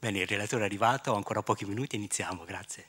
Bene, il relatore è arrivato, ho ancora pochi minuti, iniziamo, grazie.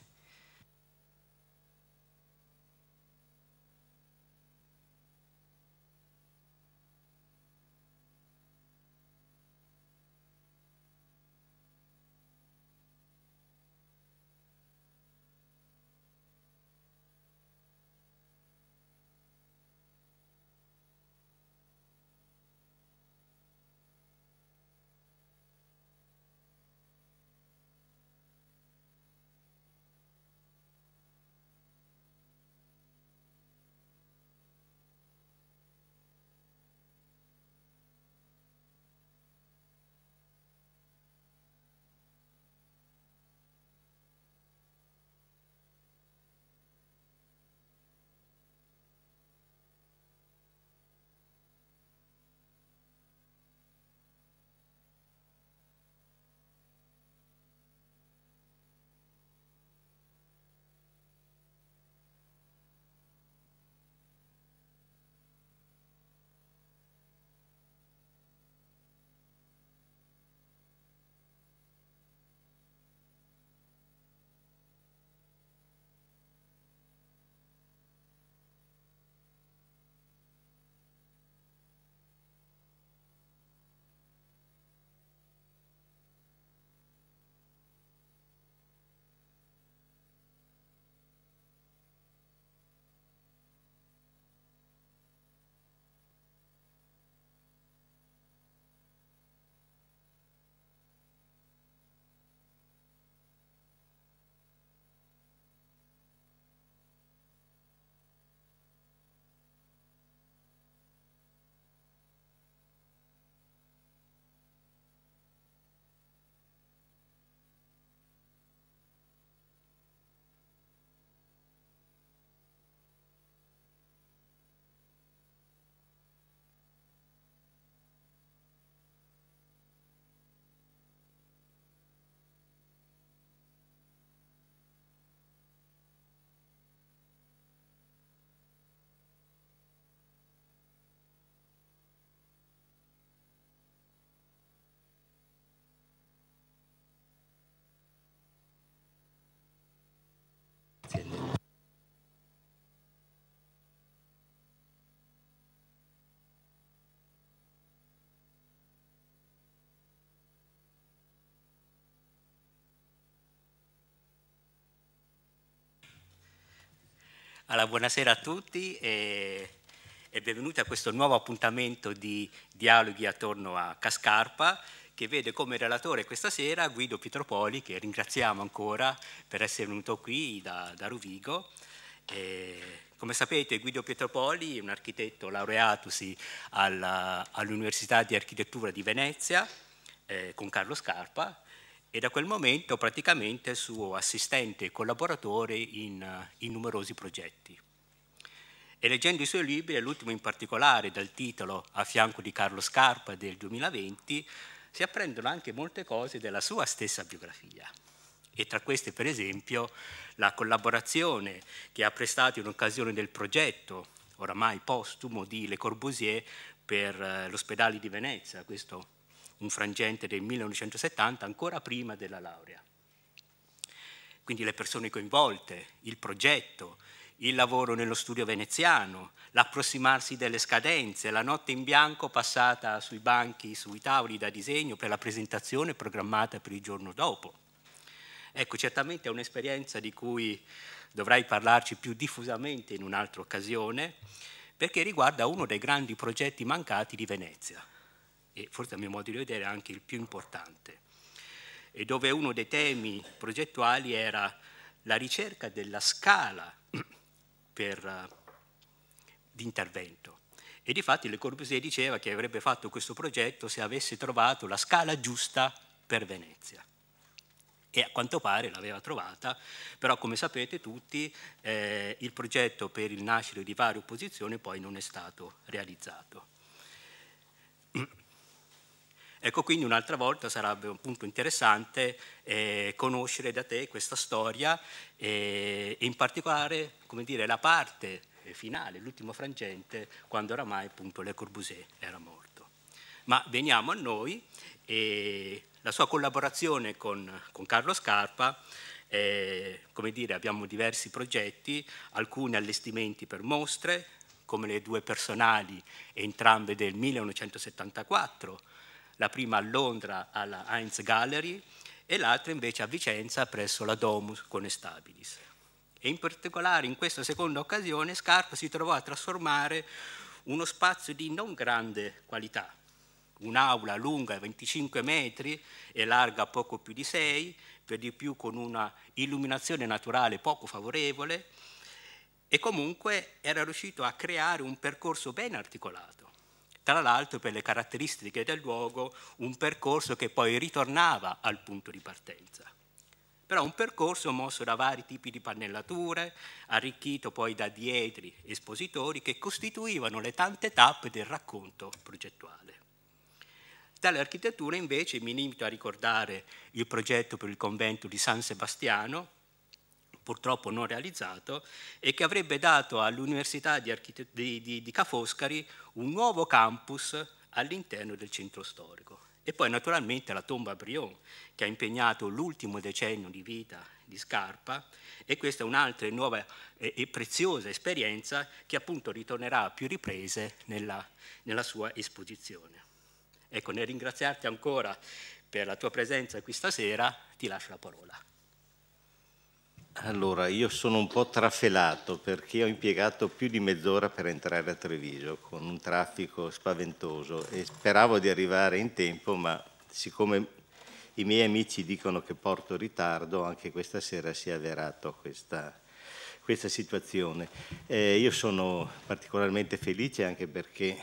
Grazie. Allora, buonasera a tutti e, e, benvenuti a questo nuovo appuntamento di dialoghi attorno a Cascarpa che vede come relatore questa sera Guido Pietropoli, che ringraziamo ancora per essere venuto qui da, da Rovigo. E, come sapete Guido Pietropoli è un architetto laureatosi all'Università di Architettura di Venezia eh, con Carlo Scarpa e da quel momento praticamente suo assistente e collaboratore in, eh, in numerosi progetti. E leggendo i suoi libri, l'ultimo in particolare dal titolo A fianco di Carlo Scarpa del 2020, si apprendono anche molte cose della sua stessa biografia. E tra queste, per esempio, la collaborazione che ha prestato in occasione del progetto, oramai postumo, di Le Corbusier per eh, l'ospedale di Venezia, questo un frangente del 1970, ancora prima della laurea. Quindi le persone coinvolte, il progetto, il lavoro nello studio veneziano, l'approssimarsi delle scadenze, la notte in bianco passata sui banchi, sui tavoli da disegno per la presentazione programmata per il giorno dopo. Ecco, certamente è un'esperienza di cui dovrai parlarci più diffusamente in un'altra occasione, perché riguarda uno dei grandi progetti mancati di Venezia, e forse a mio modo di vedere anche il più importante, e dove uno dei temi progettuali era la ricerca della scala per, eh, di intervento. E di fatti Le Corbusier diceva che avrebbe fatto questo progetto se avesse trovato la scala giusta per Venezia. E a quanto pare l'aveva trovata, però come sapete tutti eh, il progetto per il nascere di varie opposizioni poi non è stato realizzato. Ecco quindi un'altra volta sarebbe appunto interessante eh, conoscere da te questa storia eh, e in particolare come dire, la parte eh, finale, l'ultimo frangente, quando oramai appunto Le Corbusier era morto. Ma veniamo a noi e la sua collaborazione con, con Carlo Scarpa eh, come dire, abbiamo diversi progetti, alcuni allestimenti per mostre, come le due personali, entrambe del 1974, la prima a Londra alla Heinz Gallery e l'altra invece a Vicenza presso la Domus Conestabilis. E in particolare in questa seconda occasione Scarpa si trovò a trasformare uno spazio di non grande qualità, un'aula lunga 25 metri e larga poco più di 6, per di più con una illuminazione naturale poco favorevole, e comunque era riuscito a creare un percorso ben articolato tra l'altro per le caratteristiche del luogo un percorso che poi ritornava al punto di partenza. Però un percorso mosso da vari tipi di pannellature, arricchito poi da dietri espositori che costituivano le tante tappe del racconto progettuale. Tale architettura invece mi limito a ricordare il progetto per il convento di San Sebastiano, purtroppo non realizzato, e che avrebbe dato all'Università di, di, di, di Ca' Foscari un nuovo campus all'interno del centro storico. E poi naturalmente la tomba Brion, che ha impegnato l'ultimo decennio di vita di Scarpa, e questa è un'altra nuova e preziosa esperienza che appunto ritornerà a più riprese nella, nella sua esposizione. Ecco, nel ringraziarti ancora per la tua presenza qui stasera, ti lascio la parola. Allora, io sono un po' trafelato perché ho impiegato più di mezz'ora per entrare a Treviso con un traffico spaventoso e speravo di arrivare in tempo, ma siccome i miei amici dicono che porto ritardo, anche questa sera si è avverato questa, questa situazione. Eh, io sono particolarmente felice anche perché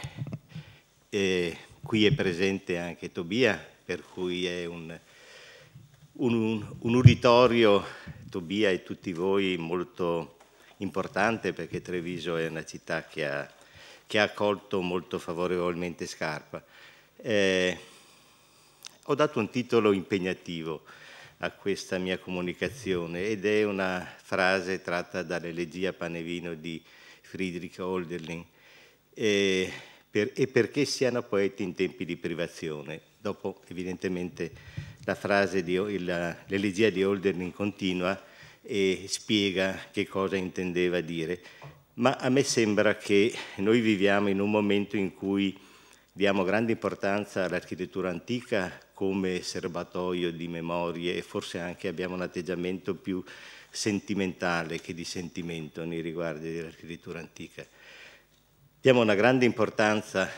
eh, qui è presente anche Tobia, per cui è un, un, un uditorio Tobia e tutti voi molto importante perché Treviso è una città che ha, che ha accolto molto favorevolmente Scarpa. Eh, ho dato un titolo impegnativo a questa mia comunicazione ed è una frase tratta dall'elegia Panevino di Friedrich Holderlin. Eh, per, e perché siano poeti in tempi di privazione. Dopo evidentemente la frase di, l'elegia di Holden continua e spiega che cosa intendeva dire. Ma a me sembra che noi viviamo in un momento in cui diamo grande importanza all'architettura antica come serbatoio di memorie e forse anche abbiamo un atteggiamento più sentimentale che di sentimento nei riguardi dell'architettura antica. Diamo una grande importanza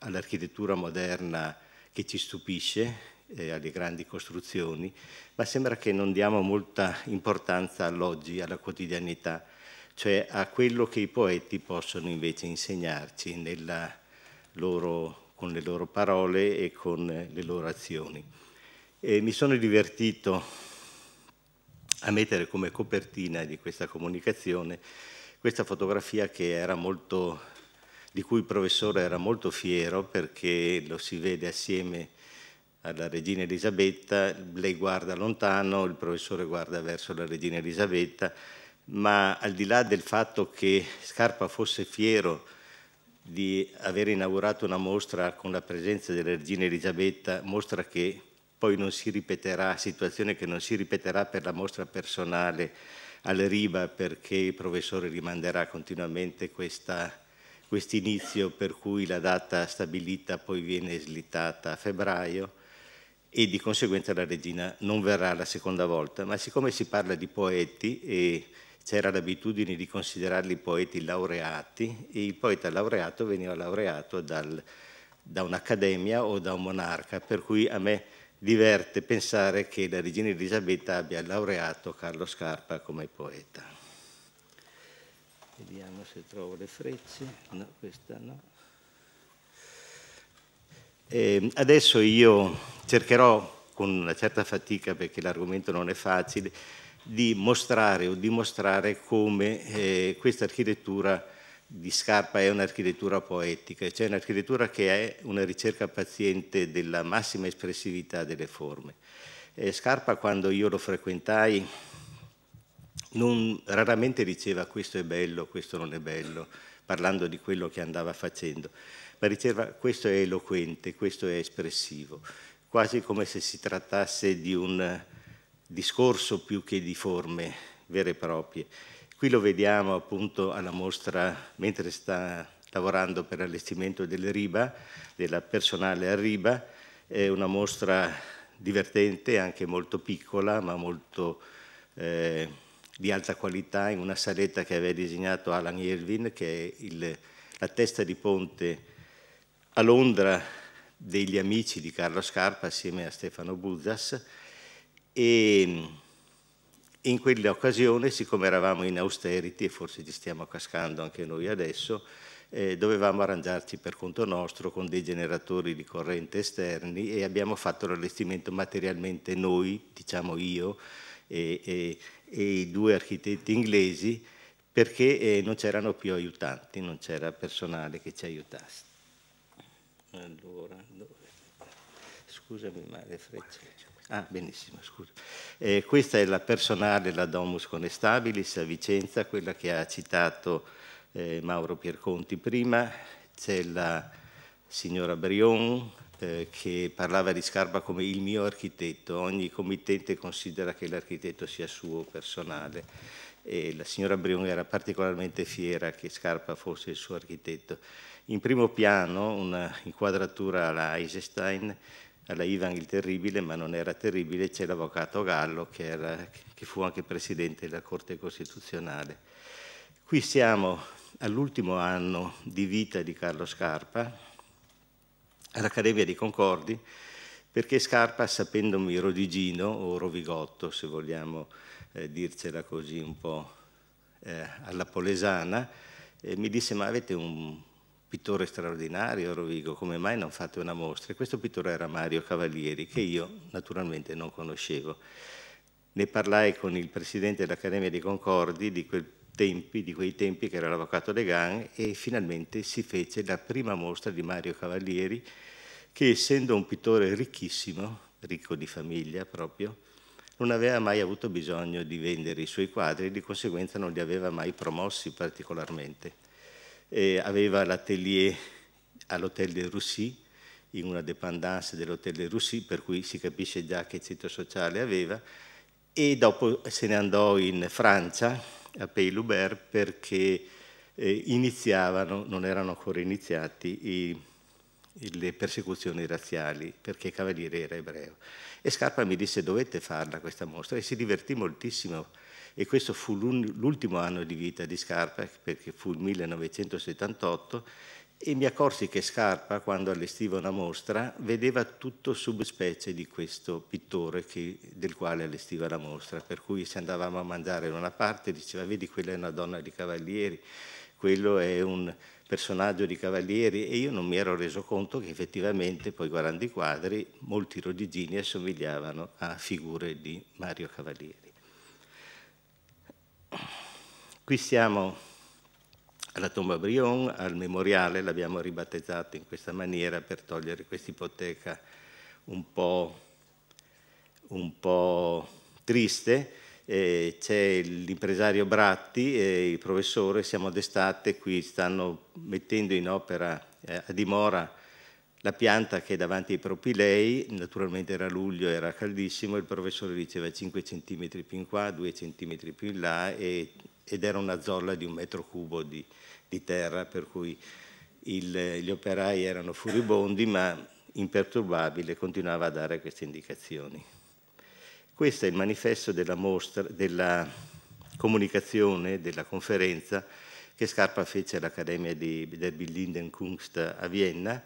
all'architettura moderna che ci stupisce, eh, alle grandi costruzioni, ma sembra che non diamo molta importanza all'oggi, alla quotidianità, cioè a quello che i poeti possono invece insegnarci loro, con le loro parole e con le loro azioni. E mi sono divertito a mettere come copertina di questa comunicazione questa fotografia molto, di cui il professore era molto fiero perché lo si vede assieme a alla regina Elisabetta, lei guarda lontano, il professore guarda verso la regina Elisabetta, ma al di là del fatto che Scarpa fosse fiero di aver inaugurato una mostra con la presenza della regina Elisabetta, mostra che poi non si ripeterà, situazione che non si ripeterà per la mostra personale al Riva perché il professore rimanderà continuamente questa inizio per cui la data stabilita poi viene slittata a febbraio e di conseguenza la regina non verrà la seconda volta, ma siccome si parla di poeti e c'era l'abitudine di considerarli poeti laureati, il poeta laureato veniva laureato dal, da un'accademia o da un monarca, per cui a me diverte pensare che la regina Elisabetta abbia laureato Carlo Scarpa come poeta. Vediamo se trovo le frecce, no, questa no. Eh, adesso io cercherò, con una certa fatica perché l'argomento non è facile, di mostrare o dimostrare come eh, questa architettura di Scarpa è un'architettura poetica, cioè un'architettura che è una ricerca paziente della massima espressività delle forme. Eh, Scarpa quando io lo frequentai non, raramente diceva questo è bello, questo non è bello, parlando di quello che andava facendo ma riserva, questo è eloquente, questo è espressivo, quasi come se si trattasse di un eh, discorso più che di forme vere e proprie. Qui lo vediamo appunto alla mostra mentre sta lavorando per l'allestimento del RIBA, della personale a RIBA, è una mostra divertente, anche molto piccola, ma molto eh, di alta qualità, in una saletta che aveva disegnato Alan Irvin, che è il, la testa di ponte a Londra degli amici di Carlo Scarpa assieme a Stefano Buzzas e mm, in quell'occasione, siccome eravamo in austerity e forse ci stiamo cascando anche noi adesso, eh, dovevamo arrangiarci per conto nostro con dei generatori di corrente esterni e abbiamo fatto l'allestimento materialmente noi, diciamo io, e, e, e i due architetti inglesi perché eh, non c'erano più aiutanti, non c'era personale che ci aiutasse. Allora, dove? scusami ma le frecce... Ah, benissimo, scusa. Eh, questa è la personale, la Domus Conestabilis a Vicenza, quella che ha citato eh, Mauro Pierconti prima. C'è la signora Brion eh, che parlava di Scarpa come il mio architetto. Ogni committente considera che l'architetto sia suo personale. E la signora Brion era particolarmente fiera che Scarpa fosse il suo architetto. In primo piano una inquadratura alla Eisenstein, alla Ivan il Terribile, ma non era terribile, c'è l'avvocato Gallo che, era, che fu anche presidente della Corte Costituzionale. Qui siamo all'ultimo anno di vita di Carlo Scarpa, all'Accademia dei Concordi, perché Scarpa, sapendomi rodigino o rovigotto, se vogliamo eh, dircela così un po' eh, alla polesana, eh, mi disse ma avete un pittore straordinario Rovigo, come mai non fate una mostra? E questo pittore era Mario Cavalieri, che io naturalmente non conoscevo. Ne parlai con il presidente dell'Accademia dei Concordi di, tempi, di quei tempi che era l'avvocato De Gan e finalmente si fece la prima mostra di Mario Cavalieri che essendo un pittore ricchissimo, ricco di famiglia proprio, non aveva mai avuto bisogno di vendere i suoi quadri, e di conseguenza non li aveva mai promossi particolarmente eh, aveva l'atelier all'Hotel de Russie, in una dépendance dell'Hotel de Russie, per cui si capisce già che centro sociale aveva, e dopo se ne andò in Francia, a Pays-Loubert, perché eh, iniziavano, non erano ancora iniziati, i, le persecuzioni razziali, perché Cavaliere era ebreo. E Scarpa mi disse dovete farla questa mostra e si divertì moltissimo e questo fu l'ultimo anno di vita di Scarpa perché fu il 1978 e mi accorsi che Scarpa, quando allestiva una mostra, vedeva tutto subspecie di questo pittore che, del quale allestiva la mostra, per cui se andavamo a mangiare in una parte diceva vedi quella è una donna di cavalieri, quello è un personaggio di cavalieri e io non mi ero reso conto che effettivamente poi guardando i quadri molti rodigini assomigliavano a figure di Mario Cavalieri. Qui siamo alla tomba Brion, al memoriale, l'abbiamo ribattezzato in questa maniera per togliere questa ipoteca un po', un po triste. Eh, c'è l'impresario Bratti e il professore, siamo d'estate, qui stanno mettendo in opera eh, a dimora la pianta che è davanti ai propilei, naturalmente era luglio, era caldissimo, il professore diceva 5 cm più in qua, 2 cm più in là e, ed era una zolla di un metro cubo di, di terra per cui il, gli operai erano furibondi ma imperturbabile continuava a dare queste indicazioni. Questo è il manifesto della, mostra, della comunicazione della conferenza che Scarpa fece all'Accademia del Billindenkunst a Vienna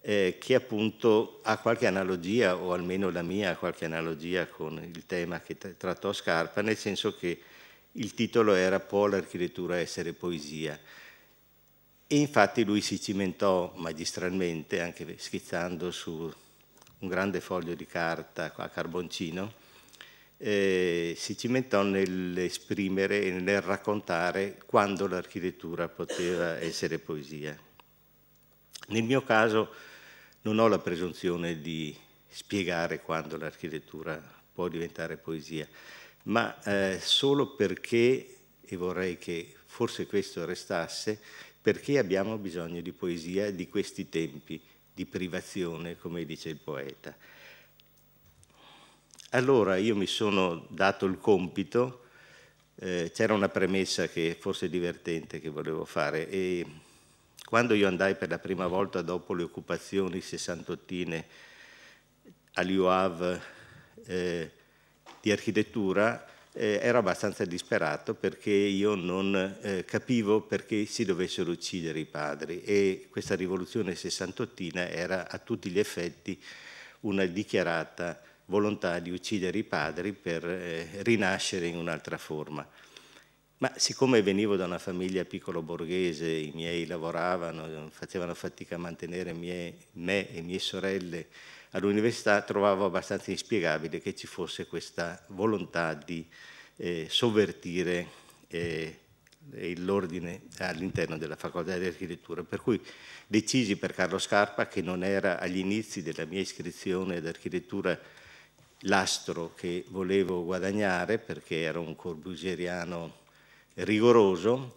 eh, che appunto ha qualche analogia, o almeno la mia ha qualche analogia con il tema che trattò Scarpa, nel senso che il titolo era Può l'architettura essere poesia? E infatti lui si cimentò magistralmente, anche schizzando su un grande foglio di carta a carboncino, eh, si cimentò nell'esprimere e nel raccontare quando l'architettura poteva essere poesia. Nel mio caso non ho la presunzione di spiegare quando l'architettura può diventare poesia, ma eh, solo perché, e vorrei che forse questo restasse, perché abbiamo bisogno di poesia di questi tempi, di privazione, come dice il poeta. Allora io mi sono dato il compito, eh, c'era una premessa che forse è divertente che volevo fare, e quando io andai per la prima volta dopo le occupazioni sessantottine all'UAV eh, di architettura, eh, ero abbastanza disperato perché io non eh, capivo perché si dovessero uccidere i padri e questa rivoluzione sessantottina era a tutti gli effetti una dichiarata volontà di uccidere i padri per eh, rinascere in un'altra forma. Ma siccome venivo da una famiglia piccolo borghese, i miei lavoravano, facevano fatica a mantenere mie, me e mie sorelle all'università, trovavo abbastanza inspiegabile che ci fosse questa volontà di eh, sovvertire eh, l'ordine all'interno della facoltà di architettura. Per cui decisi per Carlo Scarpa, che non era agli inizi della mia iscrizione ad architettura l'astro che volevo guadagnare, perché era un corbusieriano rigoroso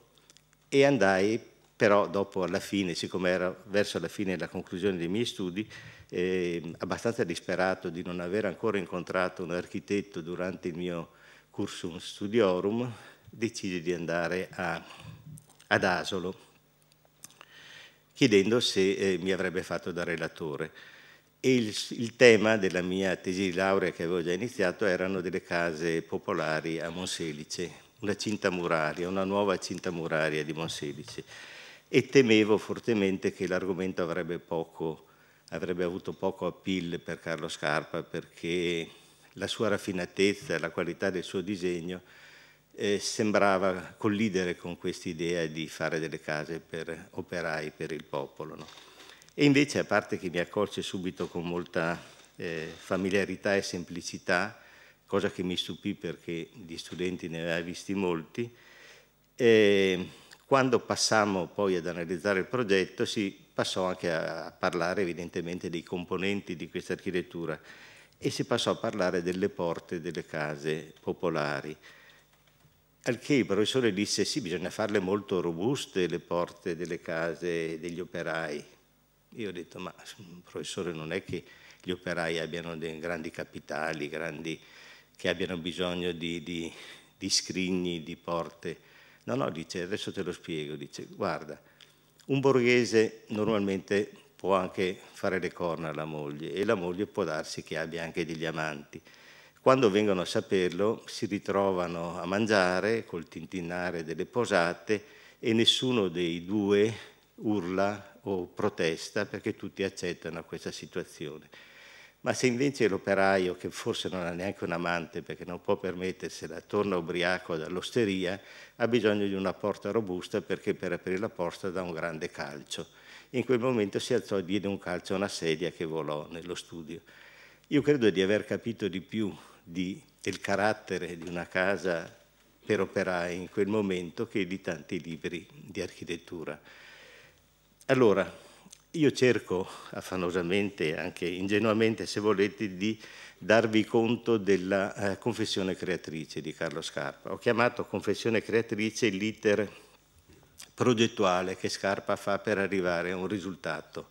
e andai però dopo alla fine, siccome era verso la fine e la conclusione dei miei studi, eh, abbastanza disperato di non aver ancora incontrato un architetto durante il mio cursum studiorum, decisi di andare a, ad Asolo, chiedendo se eh, mi avrebbe fatto da relatore. E il, il, tema della mia tesi di laurea che avevo già iniziato erano delle case popolari a Monselice, una cinta muraria, una nuova cinta muraria di Monselice e temevo fortemente che l'argomento avrebbe, poco, avrebbe avuto poco appeal per Carlo Scarpa perché la sua raffinatezza, e la qualità del suo disegno eh, sembrava collidere con quest'idea di fare delle case per operai, per il popolo. No? E invece, a parte che mi accolse subito con molta eh, familiarità e semplicità, cosa che mi stupì perché di studenti ne aveva visti molti. E quando passammo poi ad analizzare il progetto si passò anche a parlare evidentemente dei componenti di questa architettura e si passò a parlare delle porte delle case popolari. Al che il professore disse sì, bisogna farle molto robuste le porte delle case degli operai. Io ho detto ma professore non è che gli operai abbiano dei grandi capitali, grandi che abbiano bisogno di, di, di scrigni, di porte. No, no, dice, adesso te lo spiego, dice, guarda, un borghese normalmente può anche fare le corna alla moglie e la moglie può darsi che abbia anche degli amanti. Quando vengono a saperlo si ritrovano a mangiare col tintinnare delle posate e nessuno dei due urla o protesta perché tutti accettano questa situazione. Ma se invece l'operaio, che forse non ha neanche un amante perché non può permettersela, torna ubriaco dall'osteria, ha bisogno di una porta robusta perché per aprire la porta dà un grande calcio. In quel momento si alzò e diede un calcio a una sedia che volò nello studio. Io credo di aver capito di più di, del carattere di una casa per operai in quel momento che di tanti libri di architettura. Allora, io cerco affannosamente, anche ingenuamente se volete, di darvi conto della eh, confessione creatrice di Carlo Scarpa. Ho chiamato confessione creatrice l'iter progettuale che Scarpa fa per arrivare a un risultato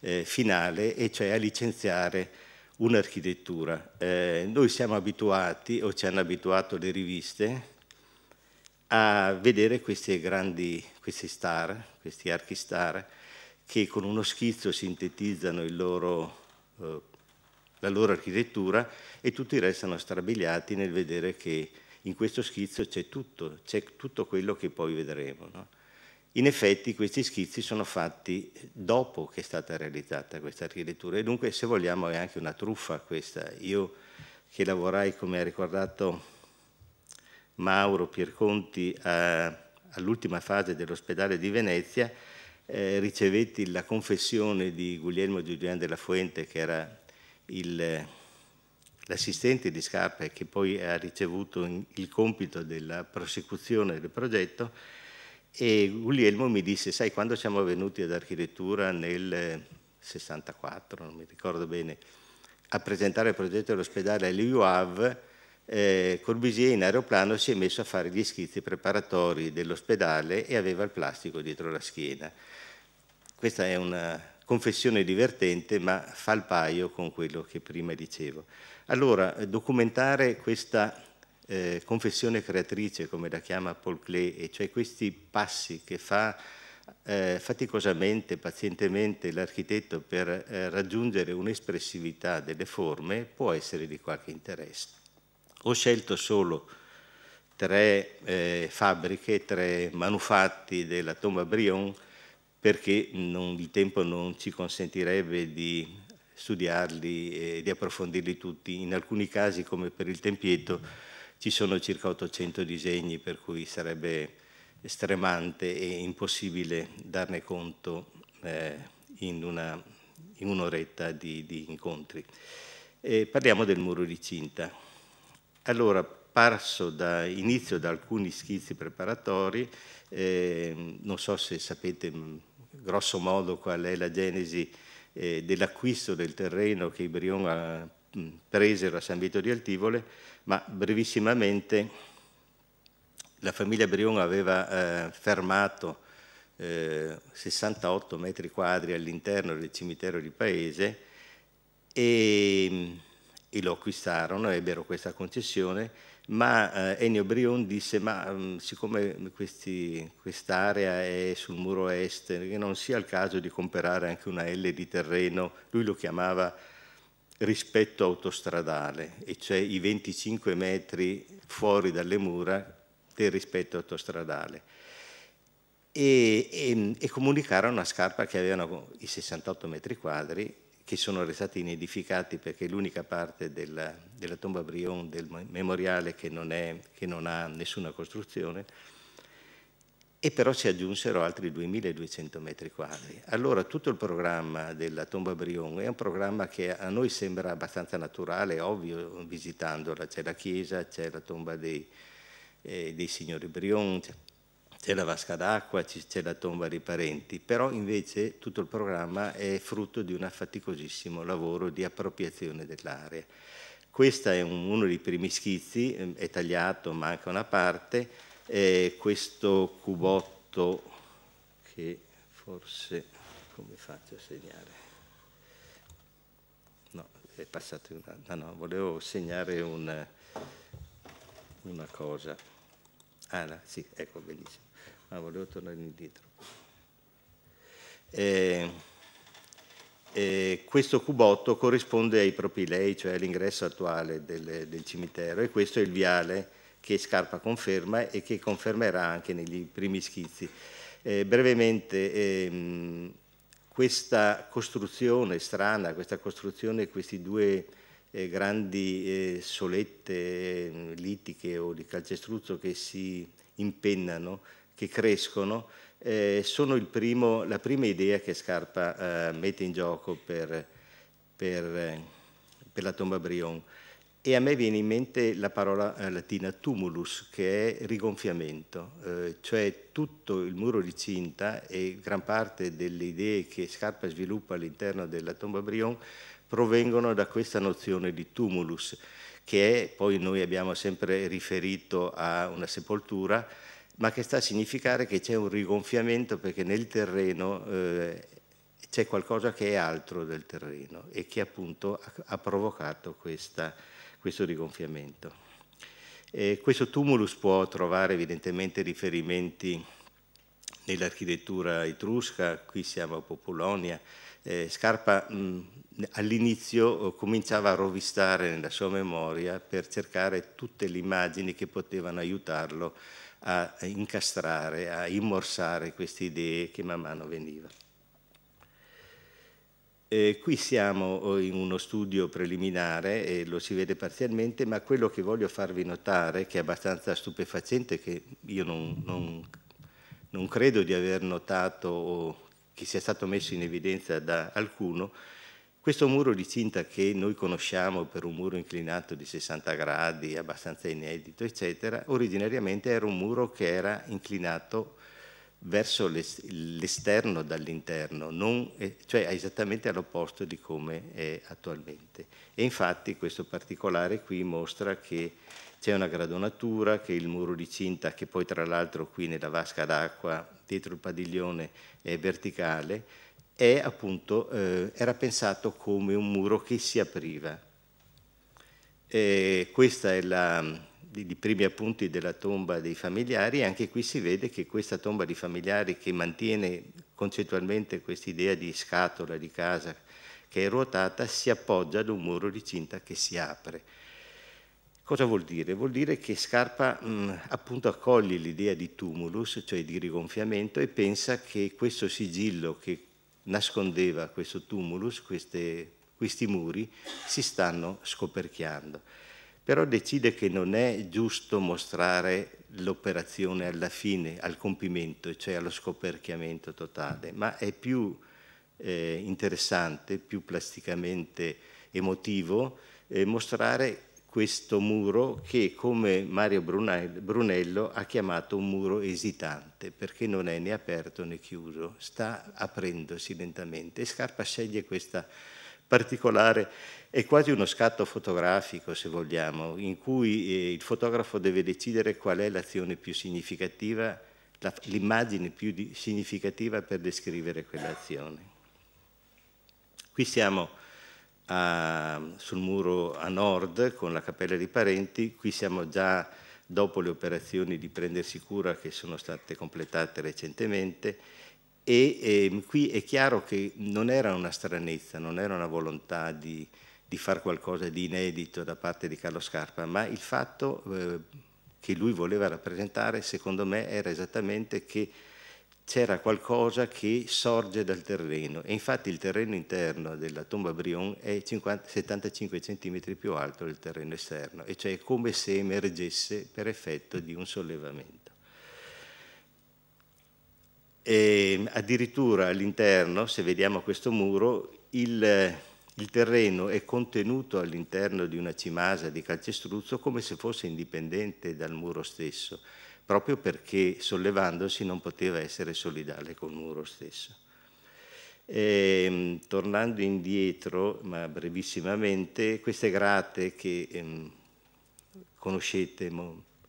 eh, finale, e cioè a licenziare un'architettura. Eh, noi siamo abituati, o ci hanno abituato le riviste, a vedere queste grandi, questi star, questi archistar, che con uno schizzo sintetizzano loro, eh, la loro architettura e tutti restano strabiliati nel vedere che in questo schizzo c'è tutto, c'è tutto quello che poi vedremo. No? In effetti questi schizzi sono fatti dopo che è stata realizzata questa architettura e dunque se vogliamo è anche una truffa questa. Io che lavorai, come ha ricordato Mauro Pierconti, all'ultima fase dell'ospedale di Venezia, eh, ricevetti la confessione di Guglielmo Giuliano della Fuente, che era l'assistente di Scarpe, che poi ha ricevuto il compito della prosecuzione del progetto, e Guglielmo mi disse, sai, quando siamo venuti ad architettura nel 64, eh, non mi ricordo bene, a presentare il progetto dell'ospedale all'UAV, eh, Corbusier in aeroplano si è messo a fare gli iscritti preparatori dell'ospedale e aveva il plastico dietro la schiena. Questa è una confessione divertente, ma fa il paio con quello che prima dicevo. Allora, eh, documentare questa eh, confessione creatrice, come la chiama Paul Klee, e cioè questi passi che fa eh, faticosamente, pazientemente l'architetto per eh, raggiungere un'espressività delle forme, può essere di qualche interesse. Ho scelto solo tre eh, fabbriche, tre manufatti della Tomba Brion perché non, il tempo non ci consentirebbe di studiarli e di approfondirli tutti. In alcuni casi, come per il Tempietto, ci sono circa 800 disegni, per cui sarebbe estremante e impossibile darne conto eh, in, un'oretta di, di, incontri. E parliamo del muro di Cinta. Allora, parso da inizio da alcuni schizzi preparatori, eh, non so se sapete mm, grosso modo qual è la genesi eh, dell'acquisto del terreno che i Brion ha, mh, mm, presero a San Vito di Altivole, ma brevissimamente la famiglia Brion aveva eh, fermato 68 eh, metri quadri all'interno del cimitero di paese e mm, e lo acquistarono, ebbero questa concessione, ma eh, Ennio Brion disse ma mh, mm, siccome quest'area è sul muro est, che non sia il caso di comprare anche una L di terreno, lui lo chiamava rispetto autostradale, e cioè i 25 metri fuori dalle mura del rispetto autostradale. E, e, e comunicarono a Scarpa che avevano i 68 metri quadri che sono restati inedificati perché l'unica parte della, della, tomba Brion del memoriale che non, è, che non ha nessuna costruzione, e però si aggiunsero altri 2200 metri quadri. Allora tutto il programma della tomba Brion è un programma che a noi sembra abbastanza naturale, ovvio, visitandola. C'è la chiesa, c'è la tomba dei, eh, dei signori Brion, c'è la vasca d'acqua, c'è la tomba dei parenti, però invece tutto il programma è frutto di un faticosissimo lavoro di appropriazione dell'area. Questo è un, uno dei primi schizzi, ehm, è tagliato, manca una parte, eh, questo cubotto che forse come faccio a segnare? No, è passato un anno, no, volevo segnare una, una cosa. Ah, no, sì, ecco, bellissimo. Ah, volevo tornare indietro. E, eh, e eh, questo cubotto corrisponde ai propilei, cioè all'ingresso attuale del, del cimitero, e questo è il viale che Scarpa conferma e che confermerà anche negli primi schizzi. Eh, brevemente, ehm, questa costruzione strana, questa costruzione, questi due eh, grandi eh, solette eh, litiche o di calcestruzzo che si impennano, che crescono eh, sono primo, la prima idea che Scarpa eh, mette in gioco per, per, eh, per, la tomba Brion. E a me viene in mente la parola eh, latina tumulus, che è rigonfiamento, eh, cioè tutto il muro di cinta e gran parte delle idee che Scarpa sviluppa all'interno della tomba Brion provengono da questa nozione di tumulus, che è, poi noi abbiamo sempre riferito a una sepoltura, ma che sta a significare che c'è un rigonfiamento perché nel terreno eh, c'è qualcosa che è altro del terreno e che appunto ha, provocato questa, questo rigonfiamento. E questo tumulus può trovare evidentemente riferimenti nell'architettura etrusca, qui siamo a Populonia, eh, Scarpa all'inizio eh, cominciava a rovistare nella sua memoria per cercare tutte le immagini che potevano aiutarlo a incastrare, a immorsare queste idee che man mano veniva. Eh, qui siamo oh, in uno studio preliminare e lo si vede parzialmente, ma quello che voglio farvi notare, che è abbastanza stupefacente, che io non, non, non credo di aver notato o che sia stato messo in evidenza da alcuno, questo muro di cinta che noi conosciamo per un muro inclinato di 60 gradi, abbastanza inedito, eccetera, originariamente era un muro che era inclinato verso l'esterno dall'interno, cioè esattamente all'opposto di come è attualmente. E infatti questo particolare qui mostra che c'è una gradonatura, che il muro di cinta, che poi tra l'altro qui nella vasca d'acqua dietro il padiglione è verticale, è appunto, eh, era pensato come un muro che si apriva. E questa è la, i primi appunti della tomba dei familiari, anche qui si vede che questa tomba dei familiari che mantiene concettualmente quest'idea di scatola di casa che è ruotata si appoggia ad un muro di cinta che si apre. Cosa vuol dire? Vuol dire che Scarpa mh, mm, appunto accoglie l'idea di tumulus, cioè di rigonfiamento, e pensa che questo sigillo che nascondeva questo tumulus, queste, questi muri, si stanno scoperchiando. Però decide che non è giusto mostrare l'operazione alla fine, al compimento, cioè allo scoperchiamento totale, ma è più eh, interessante, più plasticamente emotivo, eh, mostrare questo muro che, come Mario Brunello, ha chiamato un muro esitante, perché non è né aperto né chiuso, sta aprendosi lentamente. E Scarpa sceglie questa particolare, è quasi uno scatto fotografico, se vogliamo, in cui eh, il fotografo deve decidere qual è l'azione più significativa, l'immagine più significativa per descrivere quell'azione. Qui siamo a, sul muro a nord con la cappella dei parenti, qui siamo già dopo le operazioni di prendersi cura che sono state completate recentemente e eh, qui è chiaro che non era una stranezza, non era una volontà di, di fare qualcosa di inedito da parte di Carlo Scarpa, ma il fatto eh, che lui voleva rappresentare secondo me era esattamente che c'era qualcosa che sorge dal terreno e infatti il terreno interno della tomba Brion è 50, 75 cm più alto del terreno esterno, e cioè come se emergesse per effetto di un sollevamento. E mm, addirittura all'interno, se vediamo questo muro, il, il terreno è contenuto all'interno di una cimasa di calcestruzzo come se fosse indipendente dal muro stesso proprio perché sollevandosi non poteva essere solidale con Muro stesso. E, ehm, tornando indietro, ma brevissimamente, queste grate che ehm, conoscete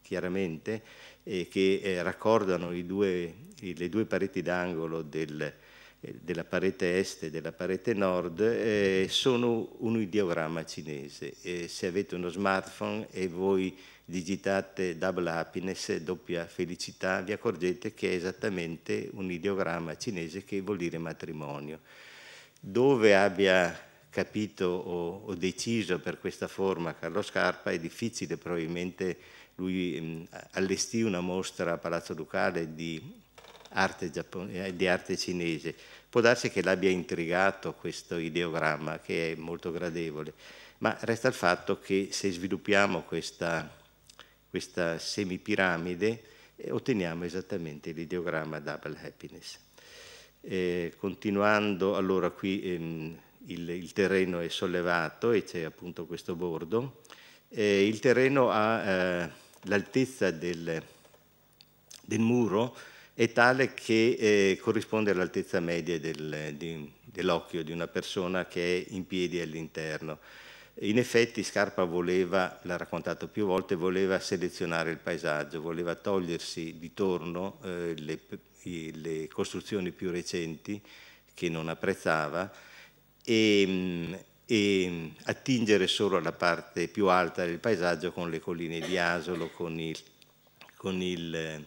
chiaramente e che eh, raccordano due, le due pareti d'angolo del, eh, della parete est e della parete nord eh, sono un ideogramma cinese. Eh, se avete uno smartphone e voi digitate double happiness, doppia felicità, vi accorgete che è esattamente un ideogramma cinese che vuol dire matrimonio. Dove abbia capito o, o deciso per questa forma Carlo Scarpa è difficile, probabilmente lui mh, mm, allestì una mostra a Palazzo Ducale di arte, eh, di arte cinese. Può darsi che l'abbia intrigato questo ideogramma, che è molto gradevole, ma resta il fatto che se sviluppiamo questa questa semipiramide, otteniamo esattamente l'ideogramma Double Happiness. Eh, continuando, allora qui ehm, il, il, terreno è sollevato e c'è appunto questo bordo. Eh, il terreno ha eh, l'altezza del, del, muro è tale che eh, corrisponde all'altezza media del, di, dell'occhio di una persona che è in piedi all'interno. In effetti Scarpa voleva, l'ha raccontato più volte, voleva selezionare il paesaggio, voleva togliersi di torno eh, le, le, costruzioni più recenti che non apprezzava ehm, e, e, mm, attingere solo alla parte più alta del paesaggio con le colline di Asolo, con il, con il eh,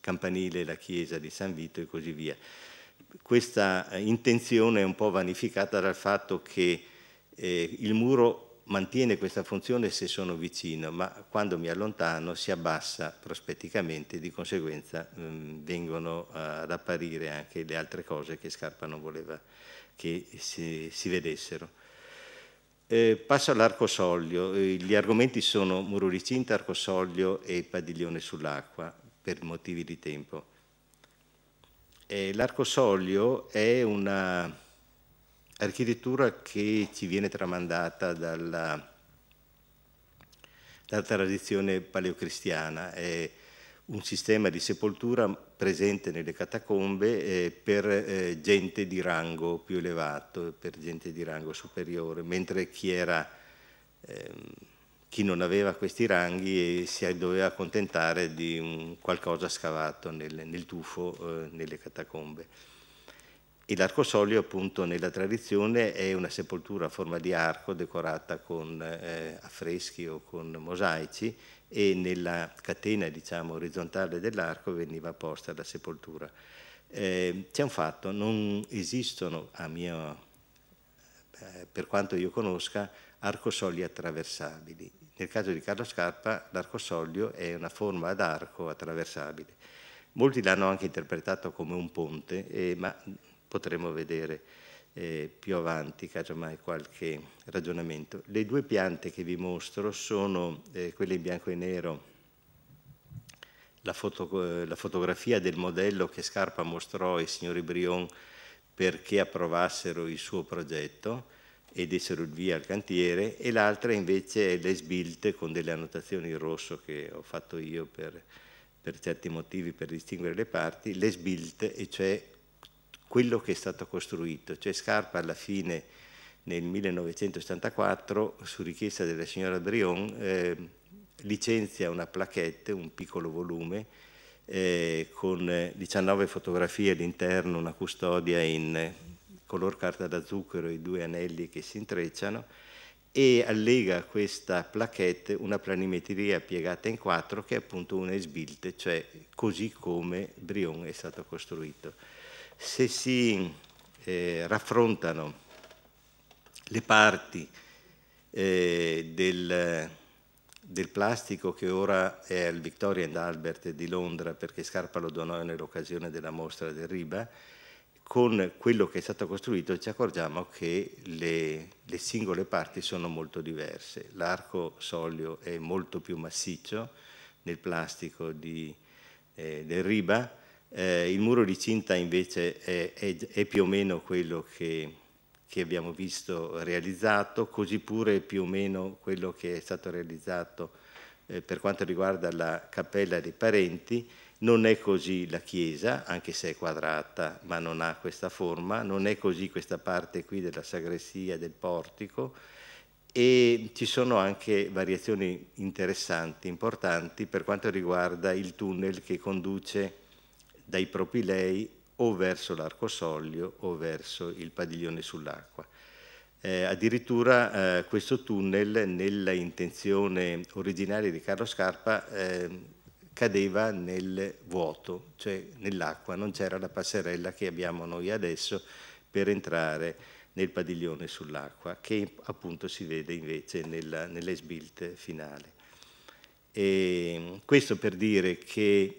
campanile, la chiesa di San Vito e così via. Questa eh, intenzione è un po' vanificata dal fatto che eh, il muro mantiene questa funzione se sono vicino, ma quando mi allontano si abbassa prospetticamente e di conseguenza mh, mm, vengono ad apparire anche le altre cose che Scarpa non voleva che si, si vedessero. Eh, passo all'arco soglio, eh, gli argomenti sono muro ricinta, arco soglio e padiglione sull'acqua per motivi di tempo. Eh, l'arco soglio è una architettura che ci viene tramandata dalla, dalla tradizione paleocristiana. È un sistema di sepoltura presente nelle catacombe eh, per eh, gente di rango più elevato, per gente di rango superiore, mentre chi, era, eh, chi non aveva questi ranghi eh, si doveva accontentare di un, qualcosa scavato nel, nel tufo eh, nelle catacombe. E l'arco l'arcosolio appunto nella tradizione è una sepoltura a forma di arco decorata con eh, affreschi o con mosaici e nella catena diciamo, orizzontale dell'arco veniva posta la sepoltura. Eh, c'è un fatto, non esistono mio, eh, per quanto io conosca arcosoli attraversabili. Nel caso di Carlo Scarpa l'arcosolio è una forma ad arco attraversabile. Molti l'hanno anche interpretato come un ponte, eh, ma potremo vedere eh, più avanti, casomai qualche ragionamento. Le due piante che vi mostro sono eh, quelle in bianco e nero, la, foto, eh, la, fotografia del modello che Scarpa mostrò ai signori Brion perché approvassero il suo progetto e dessero il via al cantiere, e l'altra invece è l'esbilt con delle annotazioni in rosso che ho fatto io per, per certi motivi per distinguere le parti, l'esbilt, e cioè quello che è stato costruito. Cioè Scarpa alla fine nel 1974 su richiesta della signora Brion eh, licenzia una plaquette, un piccolo volume, eh, con 19 fotografie all'interno, una custodia in color carta da zucchero, e due anelli che si intrecciano, e allega a questa plaquette una planimetria piegata in quattro che è appunto una esbilte, cioè così come Brion è stato costruito se si eh, raffrontano le parti eh, del, del, plastico che ora è al Victoria and Albert di Londra perché Scarpa lo donò nell'occasione della mostra del Riba, con quello che è stato costruito ci accorgiamo che le, le singole parti sono molto diverse. L'arco solio è molto più massiccio nel plastico di, eh, del Riba, eh, il muro di cinta invece è, è, è più o meno quello che, che, abbiamo visto realizzato, così pure più o meno quello che è stato realizzato eh, per quanto riguarda la cappella dei parenti. Non è così la chiesa, anche se è quadrata, ma non ha questa forma, non è così questa parte qui della sagrestia, del portico, e ci sono anche variazioni interessanti, importanti per quanto riguarda il tunnel che conduce dai propri lei o verso l'arco l'arcosoglio o verso il padiglione sull'acqua. Eh, addirittura eh, questo tunnel, nella intenzione originaria di Carlo Scarpa, eh, cadeva nel vuoto, cioè nell'acqua, non c'era la passerella che abbiamo noi adesso per entrare nel padiglione sull'acqua, che appunto si vede invece nella, nelle sbilte finali. E ehm, questo per dire che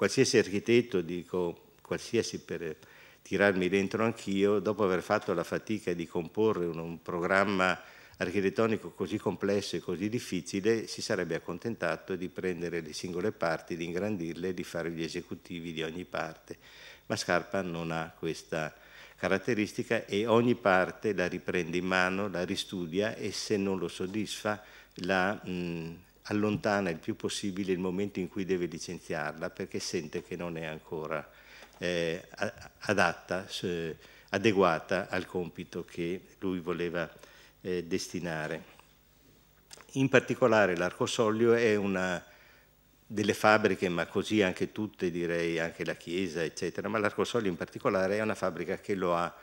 qualsiasi architetto, dico qualsiasi per tirarmi dentro anch'io, dopo aver fatto la fatica di comporre un, un programma architettonico così complesso e così difficile, si sarebbe accontentato di prendere le singole parti, di ingrandirle e di fare gli esecutivi di ogni parte. Ma Scarpa non ha questa caratteristica e ogni parte la riprende in mano, la ristudia e se non lo soddisfa la mh, mm, allontana il più possibile il momento in cui deve licenziarla perché sente che non è ancora eh, adatta, adeguata al compito che lui voleva eh, destinare. In particolare l'Arcosolio è una delle fabbriche, ma così anche tutte, direi anche la Chiesa, eccetera, ma l'Arcosolio in particolare è una fabbrica che lo ha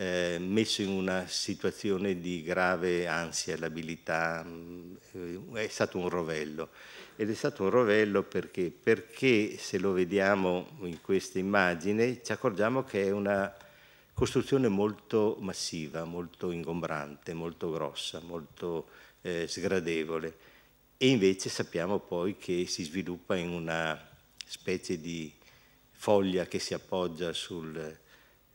eh, messo in una situazione di grave ansia, labilità, mm, eh, è stato un rovello. Ed è stato un rovello perché, perché se lo vediamo in questa immagine ci accorgiamo che è una costruzione molto massiva, molto ingombrante, molto grossa, molto eh, sgradevole e invece sappiamo poi che si sviluppa in una specie di foglia che si appoggia sul,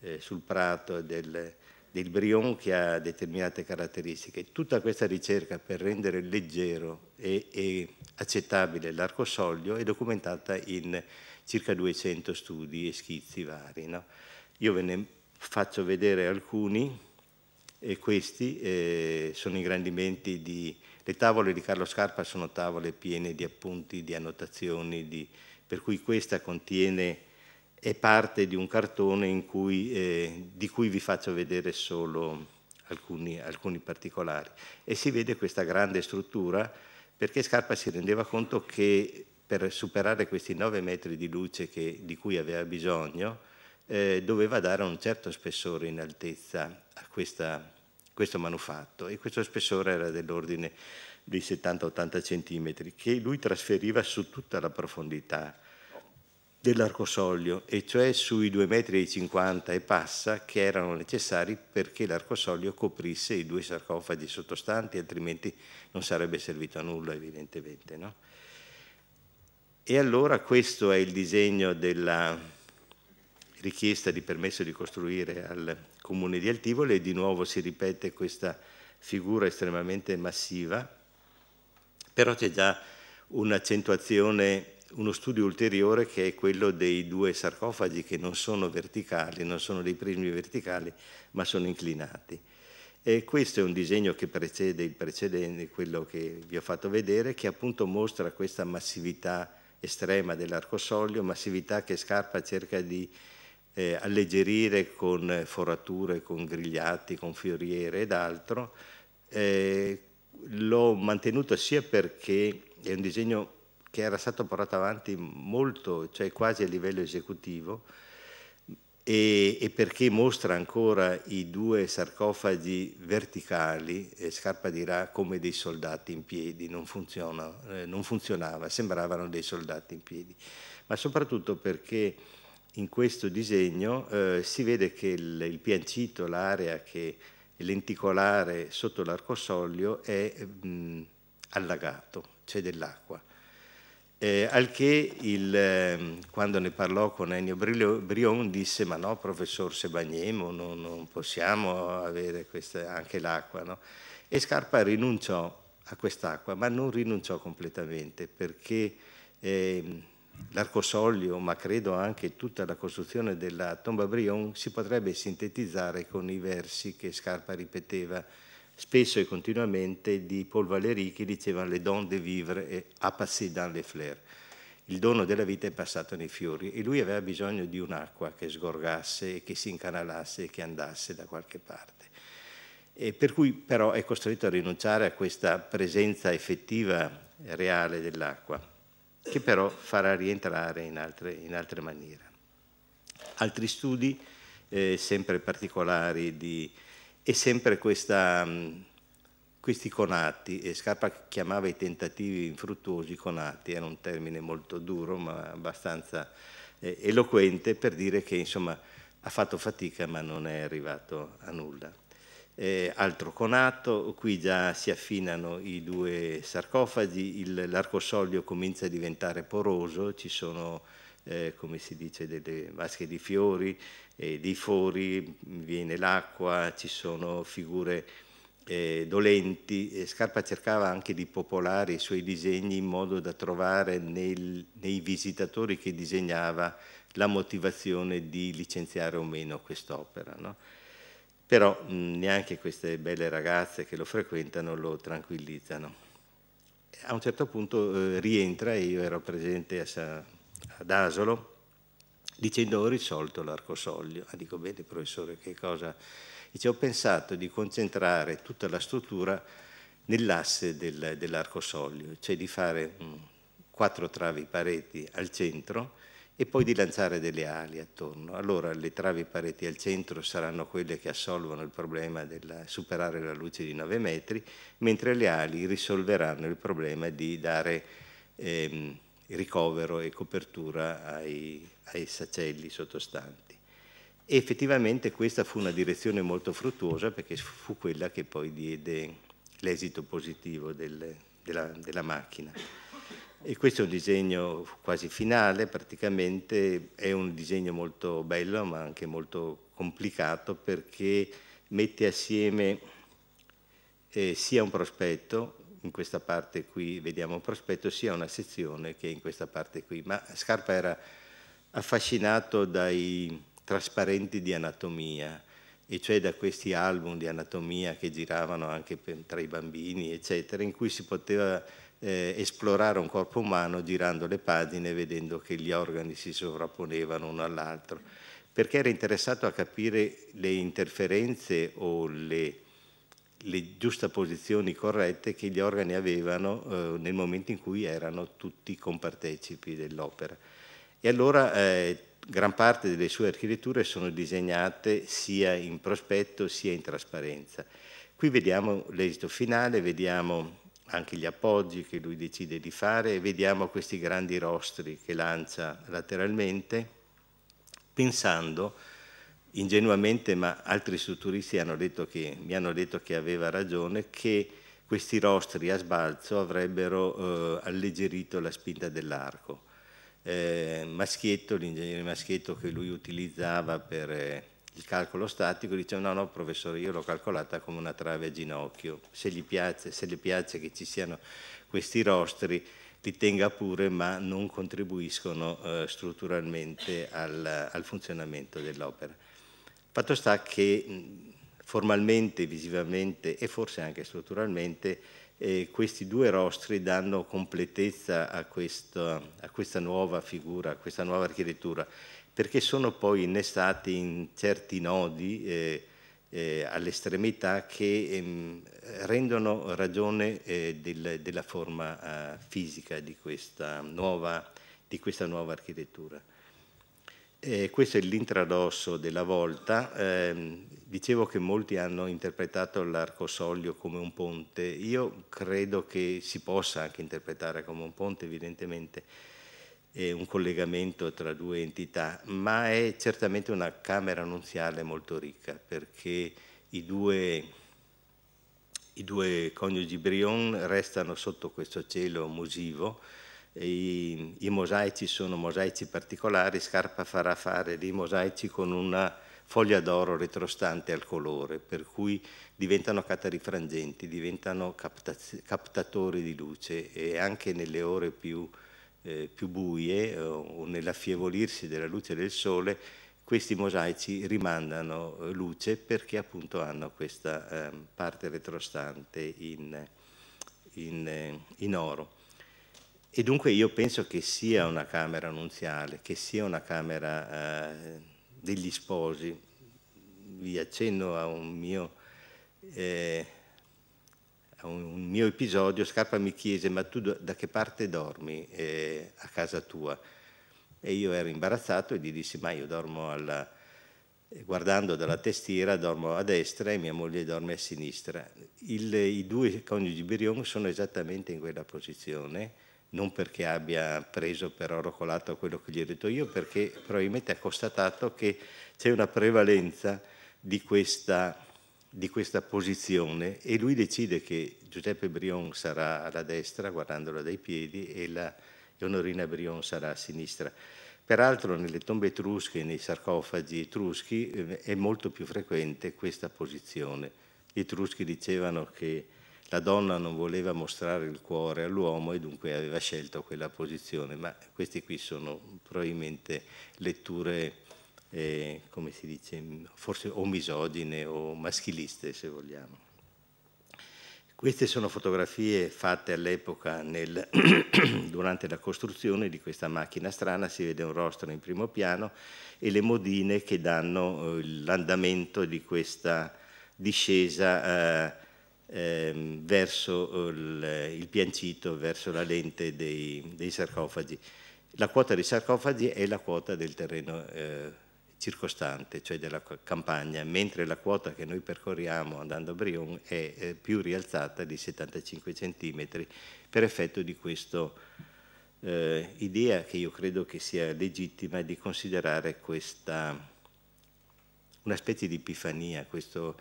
eh, sul Prato del, del Brion che ha determinate caratteristiche. Tutta questa ricerca per rendere leggero e, e accettabile l'arcosoglio è documentata in circa 200 studi e schizzi vari. No? Io ve ne faccio vedere alcuni e questi eh, sono ingrandimenti di... Le tavole di Carlo Scarpa sono tavole piene di appunti, di annotazioni, di, per cui questa contiene è parte di un cartone cui, eh, di cui vi faccio vedere solo alcuni, alcuni particolari. E si vede questa grande struttura perché Scarpa si rendeva conto che per superare questi 9 metri di luce che, di cui aveva bisogno, eh, doveva dare un certo spessore in altezza a questa, questo manufatto e questo spessore era dell'ordine dei 70-80 cm che lui trasferiva su tutta la profondità dell'arcosoglio, e cioè sui 2,50 metri e passa che erano necessari perché l'arcosoglio coprisse i due sarcofagi sottostanti, altrimenti non sarebbe servito a nulla evidentemente. No? E allora questo è il disegno della richiesta di permesso di costruire al comune di Altivole e di nuovo si ripete questa figura estremamente massiva, però c'è già un'accentuazione uno studio ulteriore che è quello dei due sarcofagi che non sono verticali, non sono dei prismi verticali, ma sono inclinati. E questo è un disegno che precede il precedente, quello che vi ho fatto vedere, che appunto mostra questa massività estrema dell'arcosoglio, massività che Scarpa cerca di eh, alleggerire con forature, con grigliati, con fioriere ed altro. Eh, l'ho mantenuto sia perché è un disegno che era stato portato avanti molto, cioè quasi a livello esecutivo, e, e perché mostra ancora i due sarcofagi verticali, e Scarpa dirà, come dei soldati in piedi, non, funziona, eh, non funzionava, sembravano dei soldati in piedi, ma soprattutto perché in questo disegno eh, si vede che il, il piancito, l'area che lenticolare sotto l'arcosolio è mh, mm, allagato, c'è dell'acqua eh, al che, il, eh, quando ne parlò con Ennio Brion, disse: Ma no, professor Sebagnemo, non, non possiamo avere queste, anche l'acqua. No? E Scarpa rinunciò a quest'acqua, ma non rinunciò completamente perché eh, l'arcosoglio, ma credo anche tutta la costruzione della tomba Brion, si potrebbe sintetizzare con i versi che Scarpa ripeteva spesso e continuamente di Paul Valéry che diceva le don de vivre e a passer dans les fleurs. Il dono della vita è passato nei fiori e lui aveva bisogno di un'acqua che sgorgasse e che si incanalasse e che andasse da qualche parte. E per cui però è costretto a rinunciare a questa presenza effettiva, reale dell'acqua, che però farà rientrare in altre, in altre maniere. Altri studi, eh, sempre particolari, di e sempre questa, mm, questi conati, e Scarpa chiamava i tentativi infruttuosi conati, era un termine molto duro ma abbastanza eh, eloquente per dire che insomma ha fatto fatica ma non è arrivato a nulla. Eh, altro conato, qui già si affinano i due sarcofagi, l'arcosoglio comincia a diventare poroso, ci sono eh, come si dice, delle vasche di fiori, eh, di fori, viene l'acqua, ci sono figure eh, dolenti. Scarpa cercava anche di popolare i suoi disegni in modo da trovare nel, nei visitatori che disegnava la motivazione di licenziare o meno quest'opera. No? Però mh, mm, neanche queste belle ragazze che lo frequentano lo tranquillizzano. A un certo punto eh, rientra, io ero presente a San ad Asolo dicendo ho risolto l'arcosoglio. Ah, dico, bene professore che cosa... Dice, ho pensato di concentrare tutta la struttura nell'asse del, dell'arcosoglio, cioè di fare mh, mm, quattro travi pareti al centro e poi di lanciare delle ali attorno. Allora le travi pareti al centro saranno quelle che assolvono il problema del superare la luce di 9 metri, mentre le ali risolveranno il problema di dare... Ehm, ricovero e copertura ai, ai sacelli sottostanti. E effettivamente questa fu una direzione molto fruttuosa perché fu quella che poi diede l'esito positivo del, della, della macchina. E questo è un disegno quasi finale, praticamente è un disegno molto bello ma anche molto complicato perché mette assieme eh, sia un prospetto in questa parte qui vediamo un prospetto, sia una sezione che in questa parte qui. Ma Scarpa era affascinato dai trasparenti di anatomia, e cioè da questi album di anatomia che giravano anche per, tra i bambini, eccetera, in cui si poteva eh, esplorare un corpo umano girando le pagine e vedendo che gli organi si sovrapponevano uno all'altro, perché era interessato a capire le interferenze o le le giustaposizioni corrette che gli organi avevano eh, nel momento in cui erano tutti compartecipi dell'opera. E allora eh, gran parte delle sue architetture sono disegnate sia in prospetto sia in trasparenza. Qui vediamo l'esito finale, vediamo anche gli appoggi che lui decide di fare, vediamo questi grandi rostri che lancia lateralmente, pensando ingenuamente, ma altri strutturisti hanno detto che, mi hanno detto che aveva ragione, che questi rostri a sbalzo avrebbero eh, alleggerito la spinta dell'arco. Eh, Maschietto, l'ingegnere Maschietto che lui utilizzava per eh, il calcolo statico, diceva no, no, professore, io l'ho calcolata come una trave a ginocchio, se, gli piace, se le piace che ci siano questi rostri, li tenga pure, ma non contribuiscono eh, strutturalmente al, al funzionamento dell'opera. Fatto sta che formalmente, visivamente e forse anche strutturalmente eh, questi due rostri danno completezza a questa, a questa nuova figura, a questa nuova architettura, perché sono poi innestati in certi nodi eh, eh, all'estremità che ehm, rendono ragione eh, del, della forma eh, fisica di questa nuova, di questa nuova architettura. Eh, questo è l'intradosso della volta. Eh, dicevo che molti hanno interpretato l'arcosoglio come un ponte. Io credo che si possa anche interpretare come un ponte, evidentemente eh, un collegamento tra due entità, ma è certamente una camera nuziale molto ricca perché i due, i due coniugi Brion restano sotto questo cielo musivo i, i mosaici sono mosaici particolari, Scarpa farà fare dei mosaici con una foglia d'oro retrostante al colore, per cui diventano catarifrangenti, diventano captatori di luce e anche nelle ore più, eh, più buie eh, o nell'affievolirsi della luce del sole, questi mosaici rimandano eh, luce perché appunto hanno questa eh, parte retrostante in, in, eh, in oro. E dunque io penso che sia una Camera nunziale, che sia una Camera eh, degli sposi. Vi accenno a un mio, eh, a un mio episodio. Scarpa mi chiese, ma tu da che parte dormi eh, a casa tua? E io ero imbarazzato e gli dissi, ma io dormo alla, guardando dalla tastiera, dormo a destra e mia moglie dorme a sinistra. Il, I due coniugi Birion sono esattamente in quella posizione non perché abbia preso per oro colato quello che gli ho detto io, perché probabilmente ha constatato che c'è una prevalenza di questa, di questa posizione e lui decide che Giuseppe Brion sarà alla destra guardandola dai piedi e la Onorina Brion sarà a sinistra. Peraltro nelle tombe etrusche, nei sarcofagi etruschi, eh, è molto più frequente questa posizione. Gli etruschi dicevano che la donna non voleva mostrare il cuore all'uomo e dunque aveva scelto quella posizione, ma queste qui sono probabilmente letture, eh, come si dice, forse o misogine o maschiliste se vogliamo. Queste sono fotografie fatte all'epoca durante la costruzione di questa macchina strana, si vede un rostro in primo piano e le modine che danno eh, l'andamento di questa discesa. Eh, ehm, verso eh, il, il, piancito, verso la lente dei, dei, sarcofagi. La quota dei sarcofagi è la quota del terreno eh, circostante, cioè della campagna, mentre la quota che noi percorriamo andando a Brion è eh, più rialzata di 75 cm per effetto di questa eh, idea che io credo che sia legittima di considerare questa una specie di epifania, questo